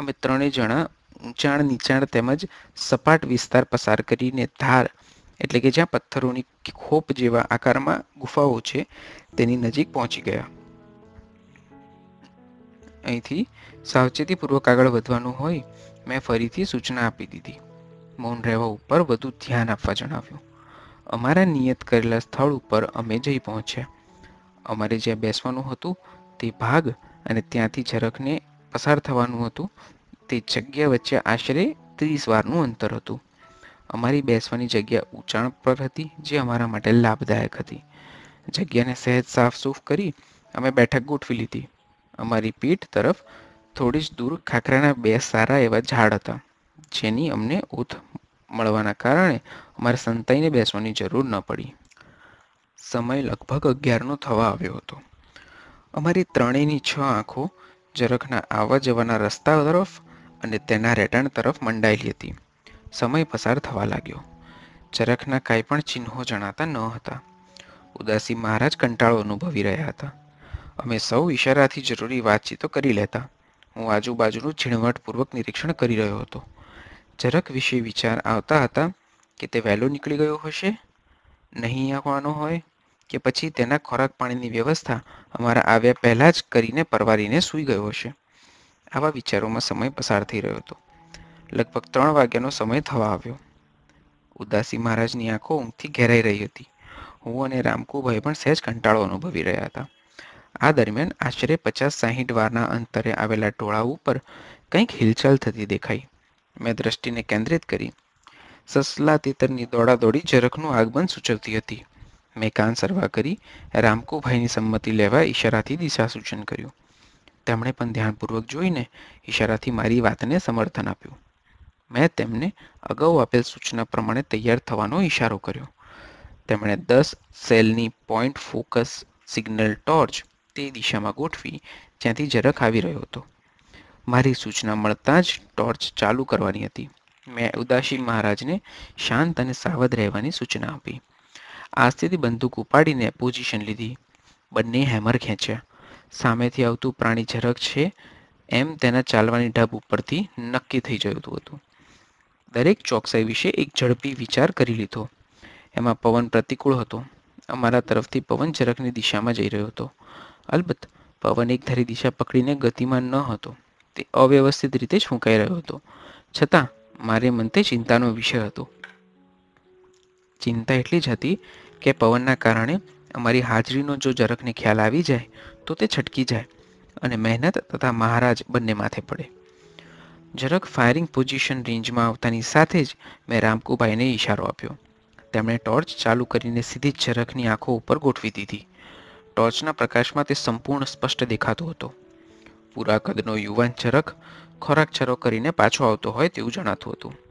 અમે ત્રણેય જણા ઊંચાણ નીચાણ તેમજ સપાટ વિસ્તાર પસાર કરીને ધાર એટલે કે જ્યાં પથ્થરોની ખોપ જેવા આકારમાં ગુફાઓ છે તેની નજીક પહોંચી ગયા અહીંથી સાવચેતીપૂર્વક આગળ વધવાનું હોય મેં ફરીથી સૂચના આપી દીધી મૌન રહેવા ઉપર વધુ ધ્યાન આપવા જણાવ્યું અમારા નિયત કરેલા સ્થળ ઉપર અમે જઈ પહોંચ્યા અમારે જ્યાં બેસવાનું હતું તે ભાગ અને ત્યાંથી ઝરખને પસાર થવાનું હતું તે જગ્યા વચ્ચે આશરે ત્રીસ વારનું અંતર હતું અમારી બેસવાની જગ્યા ઊંચાણ પર હતી જે અમારા માટે લાભદાયક હતી જગ્યાને સહેજ સાફસૂફ કરી અમે બેઠક ગોઠવી લીધી અમારી પીઠ તરફ થોડી જ દૂર ખાખરાના બે સારા એવા ઝાડ હતા જેની અમને ઓથ મળવાના કારણે અમારે સંતાઈને બેસવાની જરૂર ન પડી સમય લગભગ અગિયારનો થવા આવ્યો હતો અમારી ત્રણેયની છ આંખો ઝરખના આવવા જવાના રસ્તા તરફ અને તેના રહેઠાણ તરફ મંડાયેલી હતી સમય પસાર થવા લાગ્યો ઝરખના કાંઈ પણ ચિહ્નો જણાતા ન હતા ઉદાસી મહારાજ કંટાળો અનુભવી રહ્યા હતા અમે સૌ ઈશારાથી જરૂરી વાતચીતો કરી લેતા હું આજુબાજુનું ઝીણવટપૂર્વક નિરીક્ષણ કરી રહ્યો હતો ઝરખ વિશે વિચાર આવતા હતા કે તે વહેલો નીકળી ગયો હશે નહીં આવવાનો હોય કે પછી તેના ખોરાક પાણીની વ્યવસ્થા અમારા આવ્યા પહેલાં જ કરીને પરવારીને સૂઈ ગયો હશે આવા વિચારોમાં સમય પસાર થઈ રહ્યો હતો લગભગ ત્રણ વાગ્યાનો સમય થવા આવ્યો ઉદાસી મહારાજની આંખો ઊંઘથી ઘેરાઈ રહી હતી હું અને રામકુભાઈ પણ સહેજ કંટાળો અનુભવી રહ્યા હતા આ દરમિયાન આશરે પચાસ સાહીઠ વારના અંતરે આવેલા ટોળા ઉપર કંઈક હિલચાલ થતી દેખાઈ મેં દ્રષ્ટિને કેન્દ્રિત કરી સસલા તીતરની દોડાદોડી ઝરખનું આગમન સૂચવતી હતી મેં કાન સરવા કરી રામકુભાઈની સંમતિ લેવા ઈશારાથી દિશા સૂચન કર્યું તેમણે પણ ધ્યાનપૂર્વક જોઈને ઈશારાથી મારી વાતને સમર્થન આપ્યું મેં તેમને અગાઉ આપેલ સૂચના પ્રમાણે તૈયાર થવાનો ઈશારો કર્યો તેમણે દસ સેલની પોઈન્ટ ફોકસ સિગ્નલ ટોર્ચ તે દિશામાં ગોઠવી જ્યાંથી ઝરખ આવી રહ્યો હતો મારી સૂચના મળતાં જ ટોર્ચ ચાલુ કરવાની હતી મેં ઉદાસી મહારાજને શાંત અને સાવધ રહેવાની સૂચના આપી આસ્તેથી બંદૂક ઉપાડીને પોઝિશન લીધી બંને હેમર ખેંચ્યા સામેથી આવતું પ્રાણી ઝરક છે એમ તેના ચાલવાની ઢબ ઉપરથી નક્કી થઈ જતું હતું દરેક ચોકસાઈ વિશે એક ઝડપી વિચાર કરી લીધો એમાં પવન પ્રતિકૂળ હતો અમારા તરફથી પવન ઝરકની દિશામાં જઈ રહ્યો હતો અલબત્ત પવન એક ધારી દિશા પકડીને ગતિમાન ન હતો તે અવ્યવસ્થિત રીતે છૂંકાઈ રહ્યો હતો છતાં મારે મન તે ચિંતાનો વિષય હતો ચિંતા એટલી જ હતી કે પવનના કારણે અમારી હાજરીનો જો જરાકને ખ્યાલ આવી જાય તો તે છટકી જાય અને મહેનત તથા મહારાજ બંને માથે પડે જરક ફાયરિંગ પોઝિશન રેન્જમાં આવતાની સાથે જ મેં રામકુભાઈને ઈશારો આપ્યો તેમણે ટોર્ચ ચાલુ કરીને સીધી જ ઝરખની આંખો ઉપર ગોઠવી દીધી ટોર્ચના પ્રકાશમાં તે સંપૂર્ણ સ્પષ્ટ દેખાતો હતો પૂરા કદનો યુવાન ચરક ખોરાક છરો કરીને પાછો આવતો હોય તેવું જણાતું હતું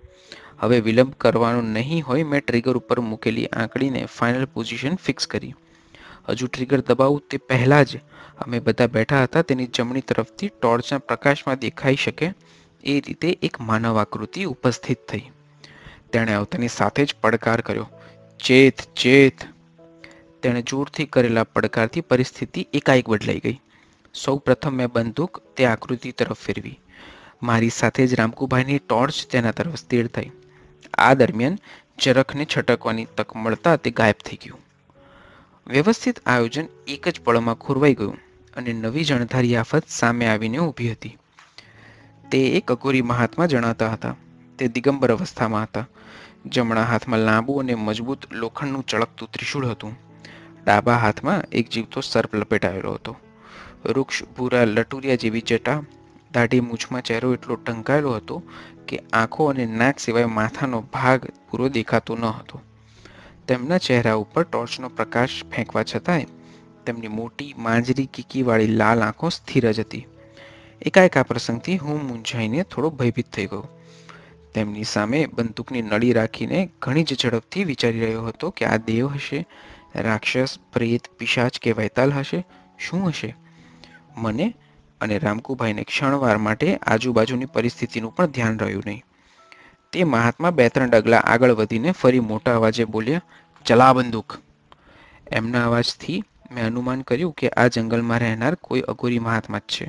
હવે વિલંબ કરવાનો નહીં હોય મેં ટ્રિગર ઉપર મૂકેલી આંકડીને ફાઇનલ પોઝિશન ફિક્સ કરી હજુ ટ્રિગર દબાવું તે પહેલાં જ અમે બધા બેઠા હતા તેની જમણી તરફથી ટોર્ચના પ્રકાશમાં દેખાઈ શકે એ રીતે એક માનવ આકૃતિ ઉપસ્થિત થઈ તેણે આવતાની સાથે જ પડકાર કર્યો ચેત ચેત તેણે જોરથી કરેલા પડકારથી પરિસ્થિતિ એકાએક બદલાઈ ગઈ સૌ પ્રથમ મેં બંદૂક તે આકૃતિ તરફ ફેરવી મારી સાથે જ રામકુભાઈની ટોર્ચ તેના તરફ સ્થિર થઈ આ દરમિયાન ચરખને છટકવાની તક મળતા તે ગાયબ થઈ ગયું વ્યવસ્થિત આયોજન એક જ પળમાં ખોરવાઈ ગયું અને નવી જણધારી આફત સામે આવીને ઊભી હતી તે એક અઘોરી મહાત્મા જણાતા હતા તે દિગંબર અવસ્થામાં હતા જમણા હાથમાં લાંબુ અને મજબૂત લોખંડનું ચળકતું ત્રિશૂળ હતું ડાબા હાથમાં એક જીવતો સર્પ લપેટાયેલો હતો વૃક્ષ ભૂરા લટુરિયા જેવી જટા દાઢી મૂછમાં ચહેરો એટલો ટંકાયેલો હતો કે આંખો અને નાક સિવાય માથાનો ભાગ પૂરો દેખાતો ન હતો તેમના ચહેરા ઉપર ટોર્ચનો પ્રકાશ ફેંકવા છતાંય તેમની મોટી માંજરી કીકીવાળી લાલ આંખો સ્થિર જ હતી એકાએક આ પ્રસંગથી હું મૂંઝાઈને થોડો ભયભીત થઈ ગયો તેમની સામે બંદૂકની નળી રાખીને ઘણી જ ઝડપથી વિચારી રહ્યો હતો કે આ દેવ હશે રાક્ષસ પ્રેત પિશાચ કે વૈતાલ હશે શું હશે મને અને રામકુભાઈને ક્ષણવાર માટે આજુબાજુની પરિસ્થિતિનું પણ ધ્યાન રહ્યું નહીં તે મહાત્મા બે ત્રણ ડગલાં આગળ વધીને ફરી મોટા અવાજે બોલ્યા ચલા બંદૂક એમના અવાજથી મેં અનુમાન કર્યું કે આ જંગલમાં રહેનાર કોઈ અઘોરી મહાત્મા જ છે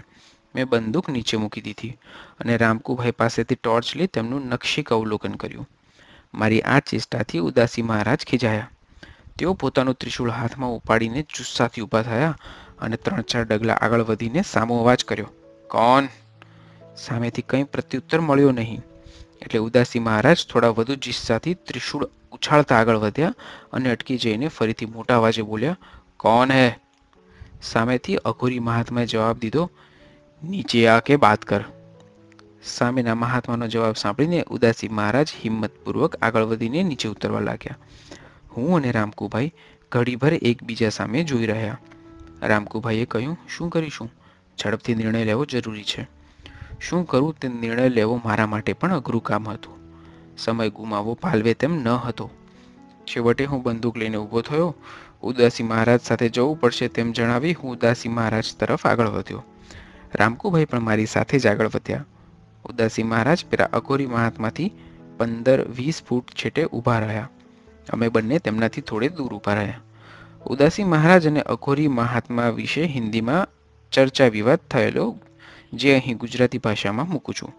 મેં બંદૂક નીચે મૂકી દીધી અને રામકુભાઈ પાસેથી ટોર્ચ લઈ તેમનું નકશીક અવલોકન કર્યું મારી આ ચેષ્ટાથી ઉદાસી મહારાજ ખીજાયા તેઓ પોતાનું ત્રિશુળ હાથમાં ઉપાડીને જુસ્સાથી ઊભા થયા અને ત્રણ ચાર ડગલા આગળ વધીને સામો અવાજ કર્યો કોણ સામેથી કંઈ પ્રત્યુત્તર મળ્યો નહીં એટલે ઉદાસી મહારાજ થોડા વધુ જિસ્સાથી ત્રિશુળ ઉછાળતા આગળ વધ્યા અને અટકી જઈને ફરીથી મોટા અવાજે બોલ્યા કોણ હે સામેથી અઘોરી મહાત્માએ જવાબ દીધો નીચે આ કે બાત કર સામેના મહાત્માનો જવાબ સાંભળીને ઉદાસી મહારાજ હિંમતપૂર્વક આગળ વધીને નીચે ઉતરવા લાગ્યા હું અને રામકુભાઈ ઘડીભર એકબીજા સામે જોઈ રહ્યા રામકુભાઈએ કહ્યું શું કરીશું ઝડપથી નિર્ણય લેવો જરૂરી છે શું કરવું તે નિર્ણય લેવો મારા માટે પણ અઘરું કામ હતું સમય ગુમાવવો પાલવે તેમ ન હતો છેવટે હું બંદૂક લઈને ઊભો થયો ઉદાસી મહારાજ સાથે જવું પડશે તેમ જણાવી હું ઉદાસી મહારાજ તરફ આગળ વધ્યો રામકુભાઈ પણ મારી સાથે જ આગળ વધ્યા ઉદાસી મહારાજ પેલા અઘોરી મહાત્માથી પંદર વીસ ફૂટ છેટે ઊભા રહ્યા અમે બંને તેમનાથી થોડે દૂર ઊભા રહ્યા ઉદાસી મહારાજ અને અઘોરી મહાત્મા વિશે હિન્દીમાં ચર્ચા વિવાદ થયેલો જે અહીં ગુજરાતી ભાષામાં મૂકું છું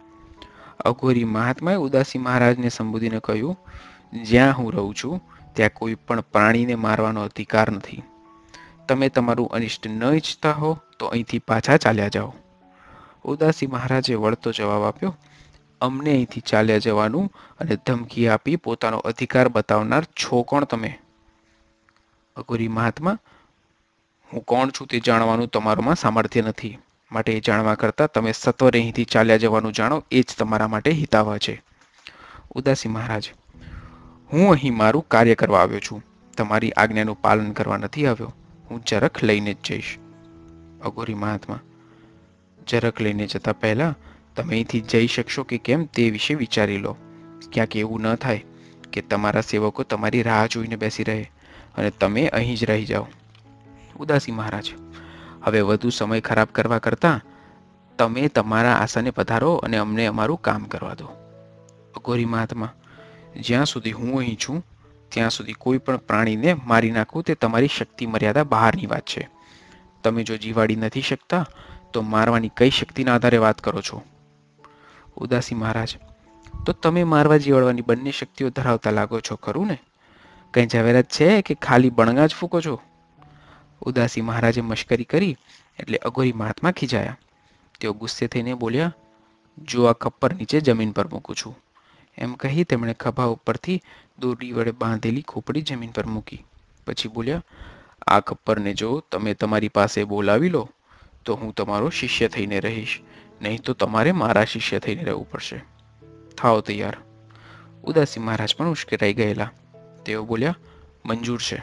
અઘોરી મહાત્માએ ઉદાસી મહારાજને સંબોધીને કહ્યું જ્યાં હું રહું છું ત્યાં કોઈ પણ પ્રાણીને મારવાનો અધિકાર નથી તમે તમારું અનિષ્ટ ન ઈચ્છતા હો તો અહીંથી પાછા ચાલ્યા જાઓ ઉદાસી મહારાજે વળતો જવાબ આપ્યો અમને અહીંથી ચાલ્યા જવાનું અને ધમકી આપી પોતાનો અધિકાર બતાવનાર છો કોણ તમે અઘોરી મહાત્મા હું કોણ છું તે જાણવાનું તમારામાં સામર્થ્ય નથી માટે એ જાણવા કરતાં તમે સત્વરે અહીંથી ચાલ્યા જવાનું જાણો એ જ તમારા માટે હિતાવહ છે ઉદાસી મહારાજ હું અહીં મારું કાર્ય કરવા આવ્યો છું તમારી આજ્ઞાનું પાલન કરવા નથી આવ્યો હું ચરખ લઈને જ જઈશ અઘોરી મહાત્મા જરક લઈને જતા પહેલાં તમે અહીંથી જઈ શકશો કે કેમ તે વિશે વિચારી લો ક્યાંક એવું ન થાય કે તમારા સેવકો તમારી રાહ જોઈને બેસી રહે અને તમે અહીં જ રહી જાઓ ઉદાસી મહારાજ હવે વધુ સમય ખરાબ કરવા કરતાં તમે તમારા આસાને પધારો અને અમને અમારું કામ કરવા દો અઘોરી મહાત્મા જ્યાં સુધી હું અહીં છું ત્યાં સુધી કોઈ પણ પ્રાણીને મારી નાખું તે તમારી શક્તિ મર્યાદા બહારની વાત છે તમે જો જીવાડી નથી શકતા તો મારવાની કઈ શક્તિના આધારે વાત કરો છો ઉદાસી મહારાજ તો તમે મારવા જીવાડવાની બંને શક્તિઓ ધરાવતા લાગો છો ખરું ને કંઈ ઝવેરાત છે કે ખાલી બણગા જ ફૂકો છો ઉદાસી મહારાજે મશ્કરી કરી એટલે અઘોરી મહાત્મા ખીજાયા તેઓ ગુસ્સે થઈને બોલ્યા જો આ ખપ્પર નીચે જમીન પર મૂકું છું એમ કહી તેમણે ખભા ઉપરથી દોરી વડે બાંધેલી ખોપડી જમીન પર મૂકી પછી બોલ્યા આ ખપ્પરને જો તમે તમારી પાસે બોલાવી લો તો હું તમારો શિષ્ય થઈને રહીશ નહીં તો તમારે મારા શિષ્ય થઈને રહેવું પડશે થાઓ તૈયાર ઉદાસી મહારાજ પણ ઉશ્કેરાઈ ગયેલા તેઓ બોલ્યા મંજૂર છે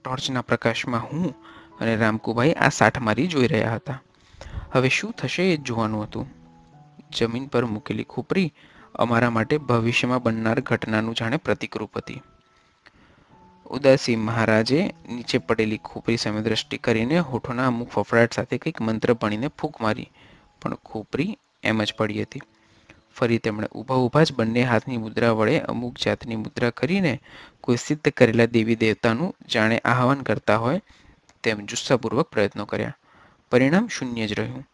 ટોર્ચના પ્રકાશમાં હું અને રામકુભાઈ આ સાઠમારી જોઈ રહ્યા હતા હવે શું થશે એ જોવાનું હતું જમીન પર મૂકેલી ખોપરી અમારા માટે ભવિષ્યમાં બનનાર ઘટનાનું જાણે પ્રતિકરૂપ હતી ઉદાસી મહારાજે નીચે પડેલી ખોપરી સામે દ્રષ્ટિ કરીને હોઠોના અમુક ફફડાટ સાથે કંઈક મંત્ર ભણીને ફૂંક મારી પણ ખોપરી એમ જ પડી હતી ફરી તેમણે ઊભા ઊભા જ બંને હાથની મુદ્રા વડે અમુક જાતની મુદ્રા કરીને કોઈ સિદ્ધ કરેલા દેવી દેવતાનું જાણે આહવાન કરતા હોય તેમ જુસ્સાપૂર્વક પ્રયત્નો કર્યા પરિણામ શૂન્ય જ રહ્યું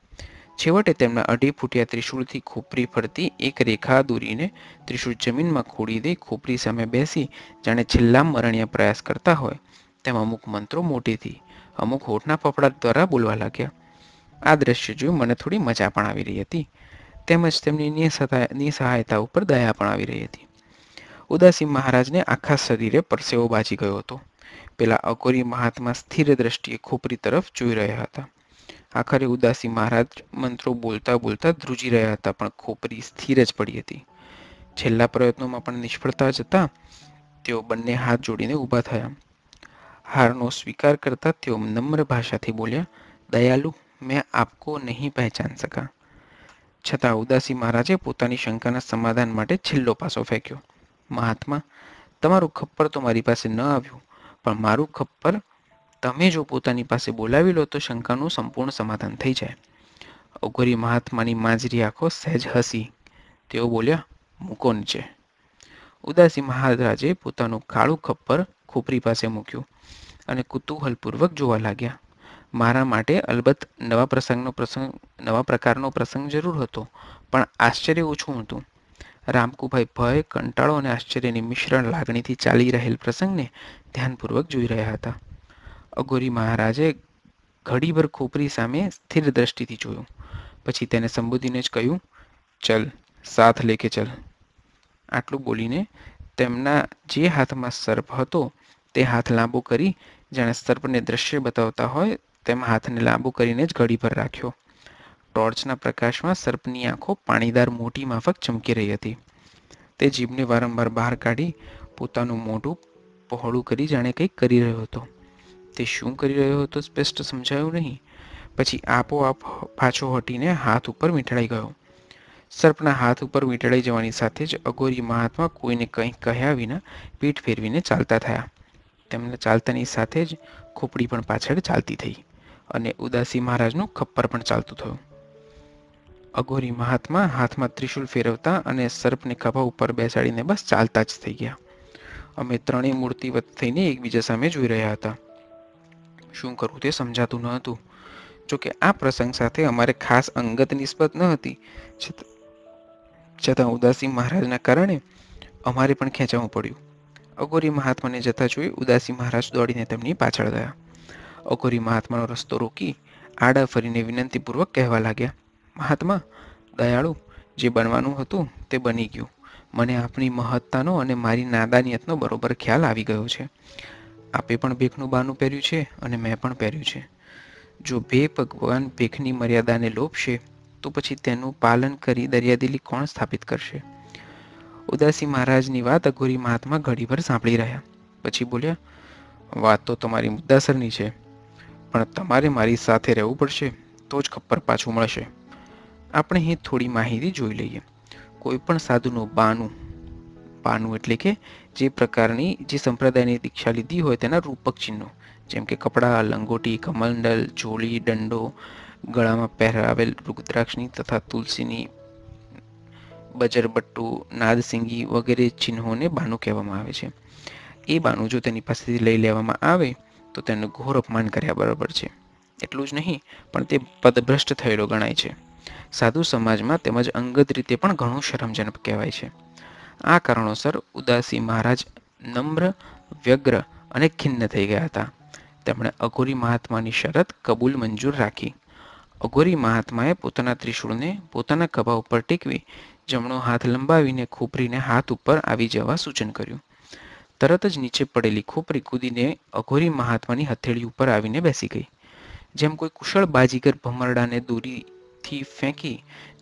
છેવટે તેમના અઢી ફૂટિયા ત્રિશૂળથી ખોપરી ફરતી એક રેખા દોરીને ત્રિશૂળ જમીનમાં ખોડી દઈ ખોપરી સામે બેસી જાણે છેલ્લા મરણીય પ્રયાસ કરતા હોય તેમ અમુક મંત્રો મોટીથી અમુક હોઠના ફફડાટ દ્વારા બોલવા લાગ્યા આ દ્રશ્ય જોઈ મને થોડી મજા પણ આવી રહી હતી તેમજ તેમની નિસહાયતા ઉપર દયા પણ આવી રહી હતી ઉદાસી મહારાજને આખા શરીરે પરસેવો બાજી ગયો હતો પેલા અકોરી મહાત્મા સ્થિર દ્રષ્ટિએ ખોપરી તરફ જોઈ રહ્યા હતા આખરે ઉદાસી મહારાજ મંત્રો બોલતા બોલતા ધ્રુજી રહ્યા હતા પણ ખોપરી સ્થિર જ પડી હતી છેલ્લા પ્રયત્નોમાં પણ નિષ્ફળતા જતા તેઓ બંને હાથ જોડીને ઊભા થયા હારનો સ્વીકાર કરતા તેઓ નમ્ર ભાષાથી બોલ્યા દયાલુ મેં આપકો નહીં પહેચાન શકા છતાં ઉદાસી મહારાજે પોતાની શંકાના સમાધાન માટે છેલ્લો પાસો ફેંક્યો મહાત્મા તમારું ખપ્પર તો મારી પાસે ન આવ્યું પણ મારું ખપ્પર તમે જો પોતાની પાસે બોલાવી લો તો શંકાનું સંપૂર્ણ સમાધાન થઈ જાય અઘોરી મહાત્માની માજરી આંખો સહેજ હસી તેઓ બોલ્યા મૂકો નીચે ઉદાસી મહારાજે પોતાનું કાળું ખપ્પર ખોપરી પાસે મૂક્યું અને કુતૂહલપૂર્વક જોવા લાગ્યા મારા માટે અલબત્ત નવા પ્રસંગનો પ્રસંગ નવા પ્રકારનો પ્રસંગ જરૂર હતો પણ આશ્ચર્ય ઓછું હતું રામકુભાઈ ભય કંટાળો અને આશ્ચર્યની મિશ્રણ લાગણીથી ચાલી રહેલ પ્રસંગને ધ્યાનપૂર્વક જોઈ રહ્યા હતા અઘોરી મહારાજે ઘડીભર ખોપરી સામે સ્થિર દ્રષ્ટિથી જોયું પછી તેને સંબોધીને જ કહ્યું ચલ સાથ લેકે ચલ આટલું બોલીને તેમના જે હાથમાં સર્પ હતો તે હાથ લાંબો કરી જાણે સર્પને દ્રશ્ય બતાવતા હોય તેમાં હાથને લાંબુ કરીને જ ઘડી પર રાખ્યો ટોર્ચના પ્રકાશમાં સર્પની આંખો પાણીદાર મોટી માફક ચમકી રહી હતી તે જીભને વારંવાર બહાર કાઢી પોતાનું મોઢું પહોળું કરી જાણે કંઈક કરી રહ્યો હતો તે શું કરી રહ્યો હતો સ્પષ્ટ સમજાયું નહીં પછી આપોઆપ પાછો હટીને હાથ ઉપર વીંટળાઈ ગયો સર્પના હાથ ઉપર વીંટળાઈ જવાની સાથે જ અઘોરી મહાત્મા કોઈને કંઈ કહ્યા વિના પીઠ ફેરવીને ચાલતા થયા તેમના ચાલતાની સાથે જ ખોપડી પણ પાછળ ચાલતી થઈ અને ઉદાસી મહારાજનું ખપ્પર પણ ચાલતું થયું અઘોરી મહાત્મા હાથમાં ત્રિશુલ ફેરવતા અને સર્પને ખભા ઉપર બેસાડીને બસ ચાલતા જ થઈ ગયા અમે ત્રણેય મૂર્તિવત થઈને એકબીજા સામે જોઈ રહ્યા હતા શું કરવું તે સમજાતું ન હતું જોકે આ પ્રસંગ સાથે અમારે ખાસ અંગત નિસ્બત ન હતી છતાં ઉદાસી મહારાજના કારણે અમારે પણ ખેંચાવું પડ્યું અઘોરી મહાત્માને જતા જોઈ ઉદાસી મહારાજ દોડીને તેમની પાછળ ગયા અઘોરી મહાત્માનો રસ્તો રોકી આડા ફરીને વિનંતીપૂર્વક કહેવા લાગ્યા મહાત્મા દયાળુ જે બનવાનું હતું તે બની ગયું મને આપની મહત્તાનો અને મારી નાદાનિયતનો બરોબર ખ્યાલ આવી ગયો છે આપે પણ ભેખનું બાનું પહેર્યું છે અને મેં પણ પહેર્યું છે જો બે ભગવાન ભેખની મર્યાદાને લોપશે તો પછી તેનું પાલન કરી દરિયાદિલી કોણ સ્થાપિત કરશે ઉદાસી મહારાજની વાત અઘોરી મહાત્મા ઘડીભર સાંભળી રહ્યા પછી બોલ્યા વાત તો તમારી મુદ્દાસરની છે પણ તમારે મારી સાથે રહેવું પડશે તો જ ખપ્પર પાછું મળશે આપણે અહીં થોડી માહિતી જોઈ લઈએ કોઈપણ સાધુનું બાનું બાનું એટલે કે જે પ્રકારની જે સંપ્રદાયની દીક્ષા લીધી હોય તેના રૂપક ચિહ્નો જેમ કે કપડાં લંગોટી કમલદલ ચોલી દંડો ગળામાં પહેરાવેલ રુદ્રાક્ષની તથા તુલસીની બજરબટ્ટુ નાદસિંગી વગેરે ચિહ્નોને બાનું કહેવામાં આવે છે એ બાનું જો તેની પાસેથી લઈ લેવામાં આવે તો તેનું ઘોર અપમાન કર્યા બરાબર છે એટલું જ નહીં પણ તે પદભ્રષ્ટ થયેલો ગણાય છે સાધુ સમાજમાં તેમજ અંગત રીતે પણ ઘણું શરમજનક કહેવાય છે આ કારણોસર ઉદાસી મહારાજ નમ્ર વ્યગ્ર અને ખિન્ન થઈ ગયા હતા તેમણે અઘોરી મહાત્માની શરત કબૂલ મંજૂર રાખી અઘોરી મહાત્માએ પોતાના ત્રિશુળને પોતાના ખભા ઉપર ટેકવી જમણો હાથ લંબાવીને ખોપરીને હાથ ઉપર આવી જવા સૂચન કર્યું તરત જ નીચે પડેલી ખોપરી કૂદીને અઘોરી મહાત્માની હથેળી ઉપર આવીને બેસી ગઈ જેમ કોઈ કુશળ બાજીગર ભમરડાને દોરીથી ફેંકી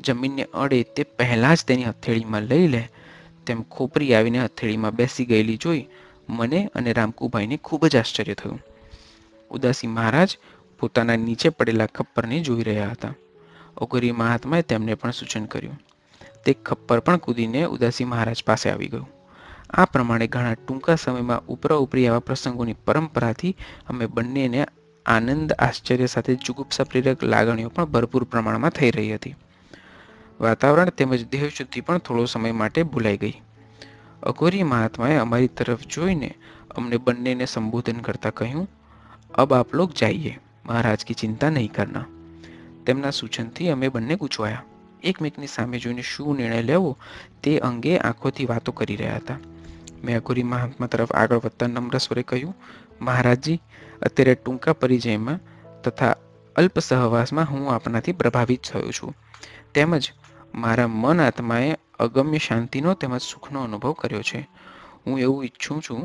જમીનને અડે તે પહેલાં જ તેની હથેળીમાં લઈ લે તેમ ખોપરી આવીને હથેળીમાં બેસી ગયેલી જોઈ મને અને રામકુભાઈને ખૂબ જ આશ્ચર્ય થયું ઉદાસી મહારાજ પોતાના નીચે પડેલા ખપ્પરને જોઈ રહ્યા હતા અઘોરી મહાત્માએ તેમને પણ સૂચન કર્યું તે ખપ્પર પણ કૂદીને ઉદાસી મહારાજ પાસે આવી ગયું આ પ્રમાણે ઘણા ટૂંકા સમયમાં ઉપરા ઉપરી આવા પ્રસંગોની પરંપરાથી અમે બંનેને આનંદ આશ્ચર્ય સાથે જુગુપ્સા પ્રેરક લાગણીઓ પણ ભરપૂર પ્રમાણમાં થઈ રહી હતી વાતાવરણ તેમજ દેહશુદ્ધિ પણ થોડો સમય માટે ભૂલાઈ ગઈ અઘોરી મહાત્માએ અમારી તરફ જોઈને અમને બંનેને સંબોધન કરતાં કહ્યું અબ આપ લોક જાઈએ મહારાજ કી ચિંતા નહીં કરના તેમના સૂચનથી અમે બંને ગૂંચવાયા એકમેકની સામે જોઈને શું નિર્ણય લેવો તે અંગે આંખોથી વાતો કરી રહ્યા હતા મેં અઘોરી મહાત્મા તરફ આગળ વધતા નમ્ર સ્વરે કહ્યું મહારાજજી અત્યારે ટૂંકા પરિચયમાં તથા અલ્પ સહવાસમાં હું આપનાથી પ્રભાવિત થયો છું તેમજ મારા મન આત્માએ અગમ્ય શાંતિનો તેમજ સુખનો અનુભવ કર્યો છે હું એવું ઈચ્છું છું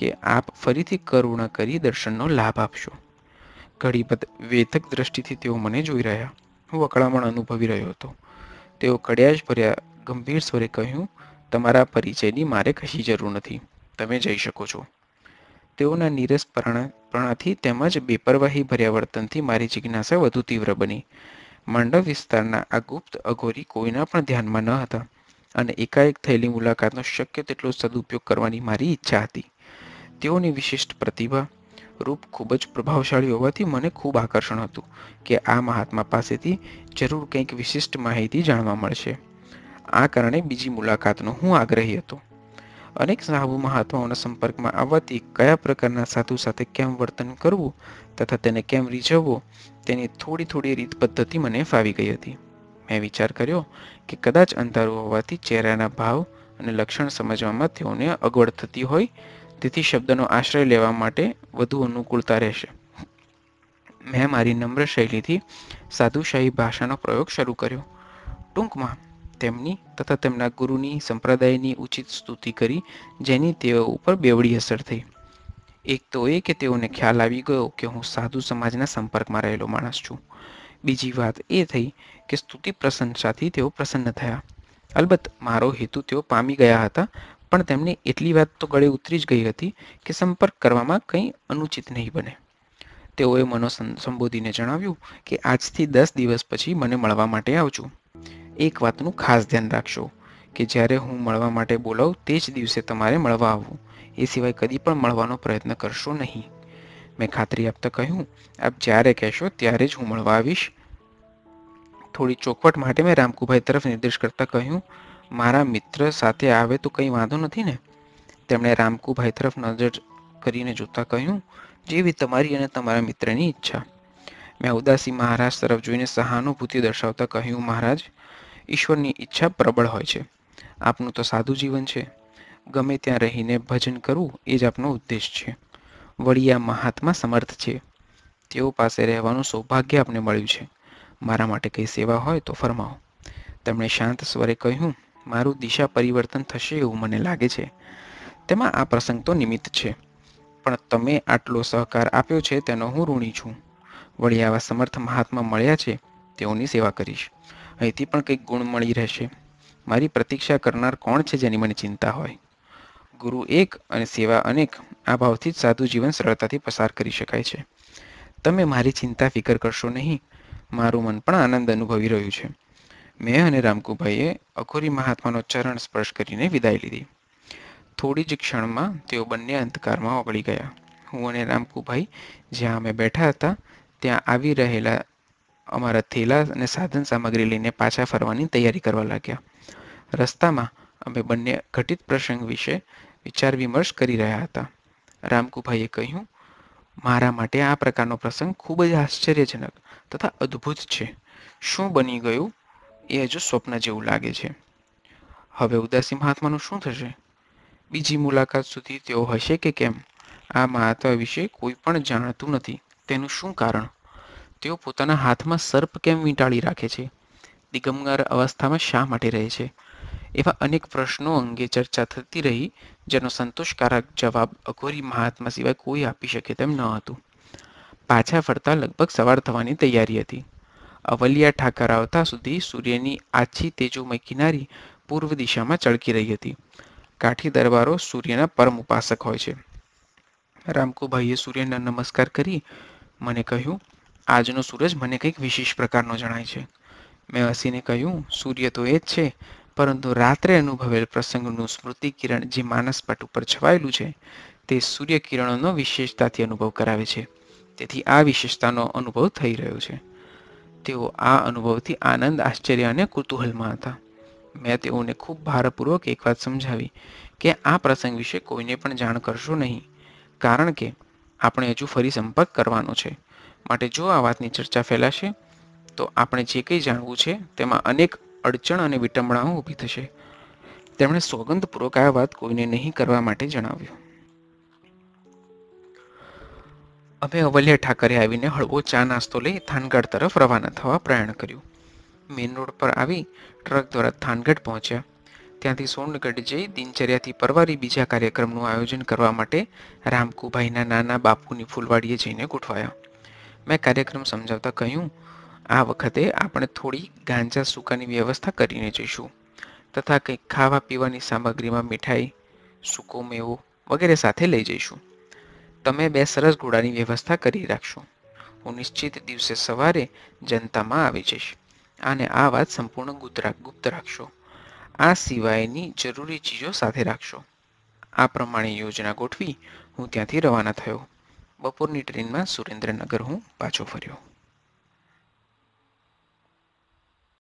કે આપ ફરીથી કરુણા કરી દર્શનનો લાભ આપશો ઘડીપદ વેધક દ્રષ્ટિથી તેઓ મને જોઈ રહ્યા હું અકળામણ અનુભવી રહ્યો હતો તેઓ કડિયાશ ભર્યા ગંભીર સ્વરે કહ્યું તમારા પરિચયની મારે કશી જરૂર નથી તમે જઈ શકો છો તેઓના નીરસ પ્રણાથી તેમજ બેપરવાહી ભર્યા વર્તનથી મારી જિજ્ઞાસા વધુ તીવ્ર બની માંડવ વિસ્તારના આ ગુપ્ત અઘોરી કોઈના પણ ધ્યાનમાં ન હતા અને એકાએક થયેલી મુલાકાતનો શક્ય તેટલો સદુપયોગ કરવાની મારી ઈચ્છા હતી તેઓની વિશિષ્ટ પ્રતિભા રૂપ ખૂબ જ પ્રભાવશાળી હોવાથી મને ખૂબ આકર્ષણ હતું કે આ મહાત્મા પાસેથી જરૂર કંઈક વિશિષ્ટ માહિતી જાણવા મળશે આ કારણે બીજી મુલાકાતનો હું આગ્રહી હતો અનેક સાહુ મહાત્માઓના સંપર્કમાં આવવાથી કયા પ્રકારના સાધુ સાથે કેમ વર્તન કરવું તથા તેને કેમ રીઝવવો તેની થોડી થોડી રીત પદ્ધતિ મને ફાવી ગઈ હતી મેં વિચાર કર્યો કે કદાચ અંધારું હોવાથી ચહેરાના ભાવ અને લક્ષણ સમજવામાં તેઓને અગવડ થતી હોય તેથી શબ્દનો આશ્રય લેવા માટે વધુ અનુકૂળતા રહેશે મેં મારી નમ્ર શૈલીથી સાધુશાહી ભાષાનો પ્રયોગ શરૂ કર્યો ટૂંકમાં તેમની તથા તેમના ગુરુની સંપ્રદાયની ઉચિત સ્તુતિ કરી જેની તેઓ ઉપર બેવડી અસર થઈ એક તો એ કે તેઓને ખ્યાલ આવી ગયો કે હું સાધુ સમાજના સંપર્કમાં રહેલો માણસ છું બીજી વાત એ થઈ કે સ્તુતિ પ્રશંસાથી તેઓ પ્રસન્ન થયા અલબત્ત મારો હેતુ તેઓ પામી ગયા હતા પણ તેમને એટલી વાત તો ગળે ઉતરી જ ગઈ હતી કે સંપર્ક કરવામાં કંઈ અનુચિત નહીં બને તેઓએ મનો સંબોધીને જણાવ્યું કે આજથી દસ દિવસ પછી મને મળવા માટે આવજો એક વાતનું ખાસ ધ્યાન રાખશો કે જ્યારે હું મળવા માટે બોલાવું તે જ દિવસે તમારે મળવા આવવું એ સિવાય કદી પણ મળવાનો પ્રયત્ન કરશો નહીં મેં ખાતરી આપતા કહ્યું આપ જ્યારે કહેશો ત્યારે જ હું મળવા આવીશ થોડી ચોખવટ માટે મેં રામકુભાઈ તરફ નિર્દેશ કરતાં કહ્યું મારા મિત્ર સાથે આવે તો કંઈ વાંધો નથી ને તેમણે રામકુભાઈ તરફ નજર કરીને જોતાં કહ્યું જેવી તમારી અને તમારા મિત્રની ઈચ્છા મેં ઉદાસી મહારાજ તરફ જોઈને સહાનુભૂતિ દર્શાવતા કહ્યું મહારાજ ઈશ્વરની ઈચ્છા પ્રબળ હોય છે આપનું તો સાદું જીવન છે ગમે ત્યાં રહીને ભજન કરવું એ જ આપનો ઉદ્દેશ છે વળી આ મહાત્મા સમર્થ છે તેઓ પાસે રહેવાનું સૌભાગ્ય આપને મળ્યું છે મારા માટે કંઈ સેવા હોય તો ફરમાવો તેમણે શાંત સ્વરે કહ્યું મારું દિશા પરિવર્તન થશે એવું મને લાગે છે તેમાં આ પ્રસંગ તો નિમિત્ત છે પણ તમે આટલો સહકાર આપ્યો છે તેનો હું ઋણી છું વળી આવા સમર્થ મહાત્મા મળ્યા છે તેઓની સેવા કરીશ અહીંથી પણ કંઈક ગુણ મળી રહેશે મારી પ્રતીક્ષા કરનાર કોણ છે જેની મને ચિંતા હોય ગુરુ એક અને સેવા અનેક આ ભાવથી જ સાદું જીવન સરળતાથી પસાર કરી શકાય છે તમે મારી ચિંતા ફિકર કરશો નહીં મારું મન પણ આનંદ અનુભવી રહ્યું છે મેં અને રામકુભાઈએ અખોરી મહાત્માનો ચરણ સ્પર્શ કરીને વિદાય લીધી થોડી જ ક્ષણમાં તેઓ બંને અંધકારમાં ઓગળી ગયા હું અને રામકુભાઈ જ્યાં અમે બેઠા હતા ત્યાં આવી રહેલા અમારા થેલા અને સાધન સામગ્રી લઈને પાછા ફરવાની તૈયારી કરવા લાગ્યા રસ્તામાં અમે બંને ઘટિત પ્રસંગ વિશે વિચાર વિમર્શ કરી રહ્યા હતા રામકુભાઈએ કહ્યું મારા માટે આ પ્રકારનો પ્રસંગ ખૂબ જ આશ્ચર્યજનક તથા અદ્ભુત છે શું બની ગયું એ હજુ સ્વપ્ન જેવું લાગે છે હવે ઉદાસી મહાત્માનું શું થશે બીજી મુલાકાત સુધી તેઓ હશે કે કેમ આ મહાત્મા વિશે કોઈ પણ જાણતું નથી તેનું શું કારણ તેઓ પોતાના હાથમાં સર્પ કેમ વીંટાળી રાખે છે દિગમગાર અવસ્થામાં શા માટે રહે છે એવા અનેક પ્રશ્નો અંગે ચર્ચા થતી રહી જેનો સંતોષકારક જવાબ અઘોરી મહાત્મા સિવાય કોઈ આપી શકે તેમ ન હતું પાછા ફરતા લગભગ સવાર થવાની તૈયારી હતી અવલિયા ઠાકર આવતા સુધી સૂર્યની આછી તેજોમય કિનારી પૂર્વ દિશામાં ચળકી રહી હતી કાઠી દરબારો સૂર્યના પરમ ઉપાસક હોય છે રામકુભાઈએ સૂર્યના નમસ્કાર કરી મને કહ્યું આજનો સૂરજ મને કંઈક વિશેષ પ્રકારનો જણાય છે મેં હસીને કહ્યું સૂર્ય તો એ જ છે પરંતુ રાત્રે અનુભવેલ પ્રસંગનું સ્મૃતિ કિરણ જે માનસપટ ઉપર છવાયેલું છે તે સૂર્ય કિરણોનો વિશેષતાથી અનુભવ કરાવે છે તેથી આ વિશેષતાનો અનુભવ થઈ રહ્યો છે તેઓ આ અનુભવથી આનંદ આશ્ચર્ય અને કુતૂહલમાં હતા મેં તેઓને ખૂબ ભારપૂર્વક એક વાત સમજાવી કે આ પ્રસંગ વિશે કોઈને પણ જાણ કરશો નહીં કારણ કે આપણે હજુ ફરી સંપર્ક કરવાનો છે માટે જો આ વાતની ચર્ચા ફેલાશે તો આપણે જે કંઈ જાણવું છે તેમાં અનેક અડચણ અને વિટંબણાઓ ઊભી થશે તેમણે સોગંદપૂર્વક આ વાત કોઈને નહીં કરવા માટે જણાવ્યું હવે અવલ્ય ઠાકરે આવીને હળવો ચા નાસ્તો લઈ થાનગઢ તરફ રવાના થવા પ્રયાણ કર્યું મેઇન રોડ પર આવી ટ્રક દ્વારા થાનગઢ પહોંચ્યા ત્યાંથી સોનગઢ જઈ દિનચર્યાથી પરવારી બીજા કાર્યક્રમનું આયોજન કરવા માટે રામકુભાઈના નાના બાપુની ફૂલવાડીએ જઈને ગોઠવાયા મેં કાર્યક્રમ સમજાવતા કહ્યું આ વખતે આપણે થોડી ગાંજા સૂકાની વ્યવસ્થા કરીને જઈશું તથા કંઈક ખાવા પીવાની સામગ્રીમાં મીઠાઈ સૂકો મેવો વગેરે સાથે લઈ જઈશું તમે બે સરસ ઘોડાની વ્યવસ્થા કરી રાખશો હું નિશ્ચિત દિવસે સવારે જનતામાં આવી જઈશ અને આ વાત સંપૂર્ણ ગુપ્ત રાખશો આ સિવાયની જરૂરી ચીજો સાથે રાખશો આ પ્રમાણે યોજના ગોઠવી હું ત્યાંથી રવાના થયો બપોરની ટ્રેનમાં સુરેન્દ્રનગર હું પાછો ફર્યો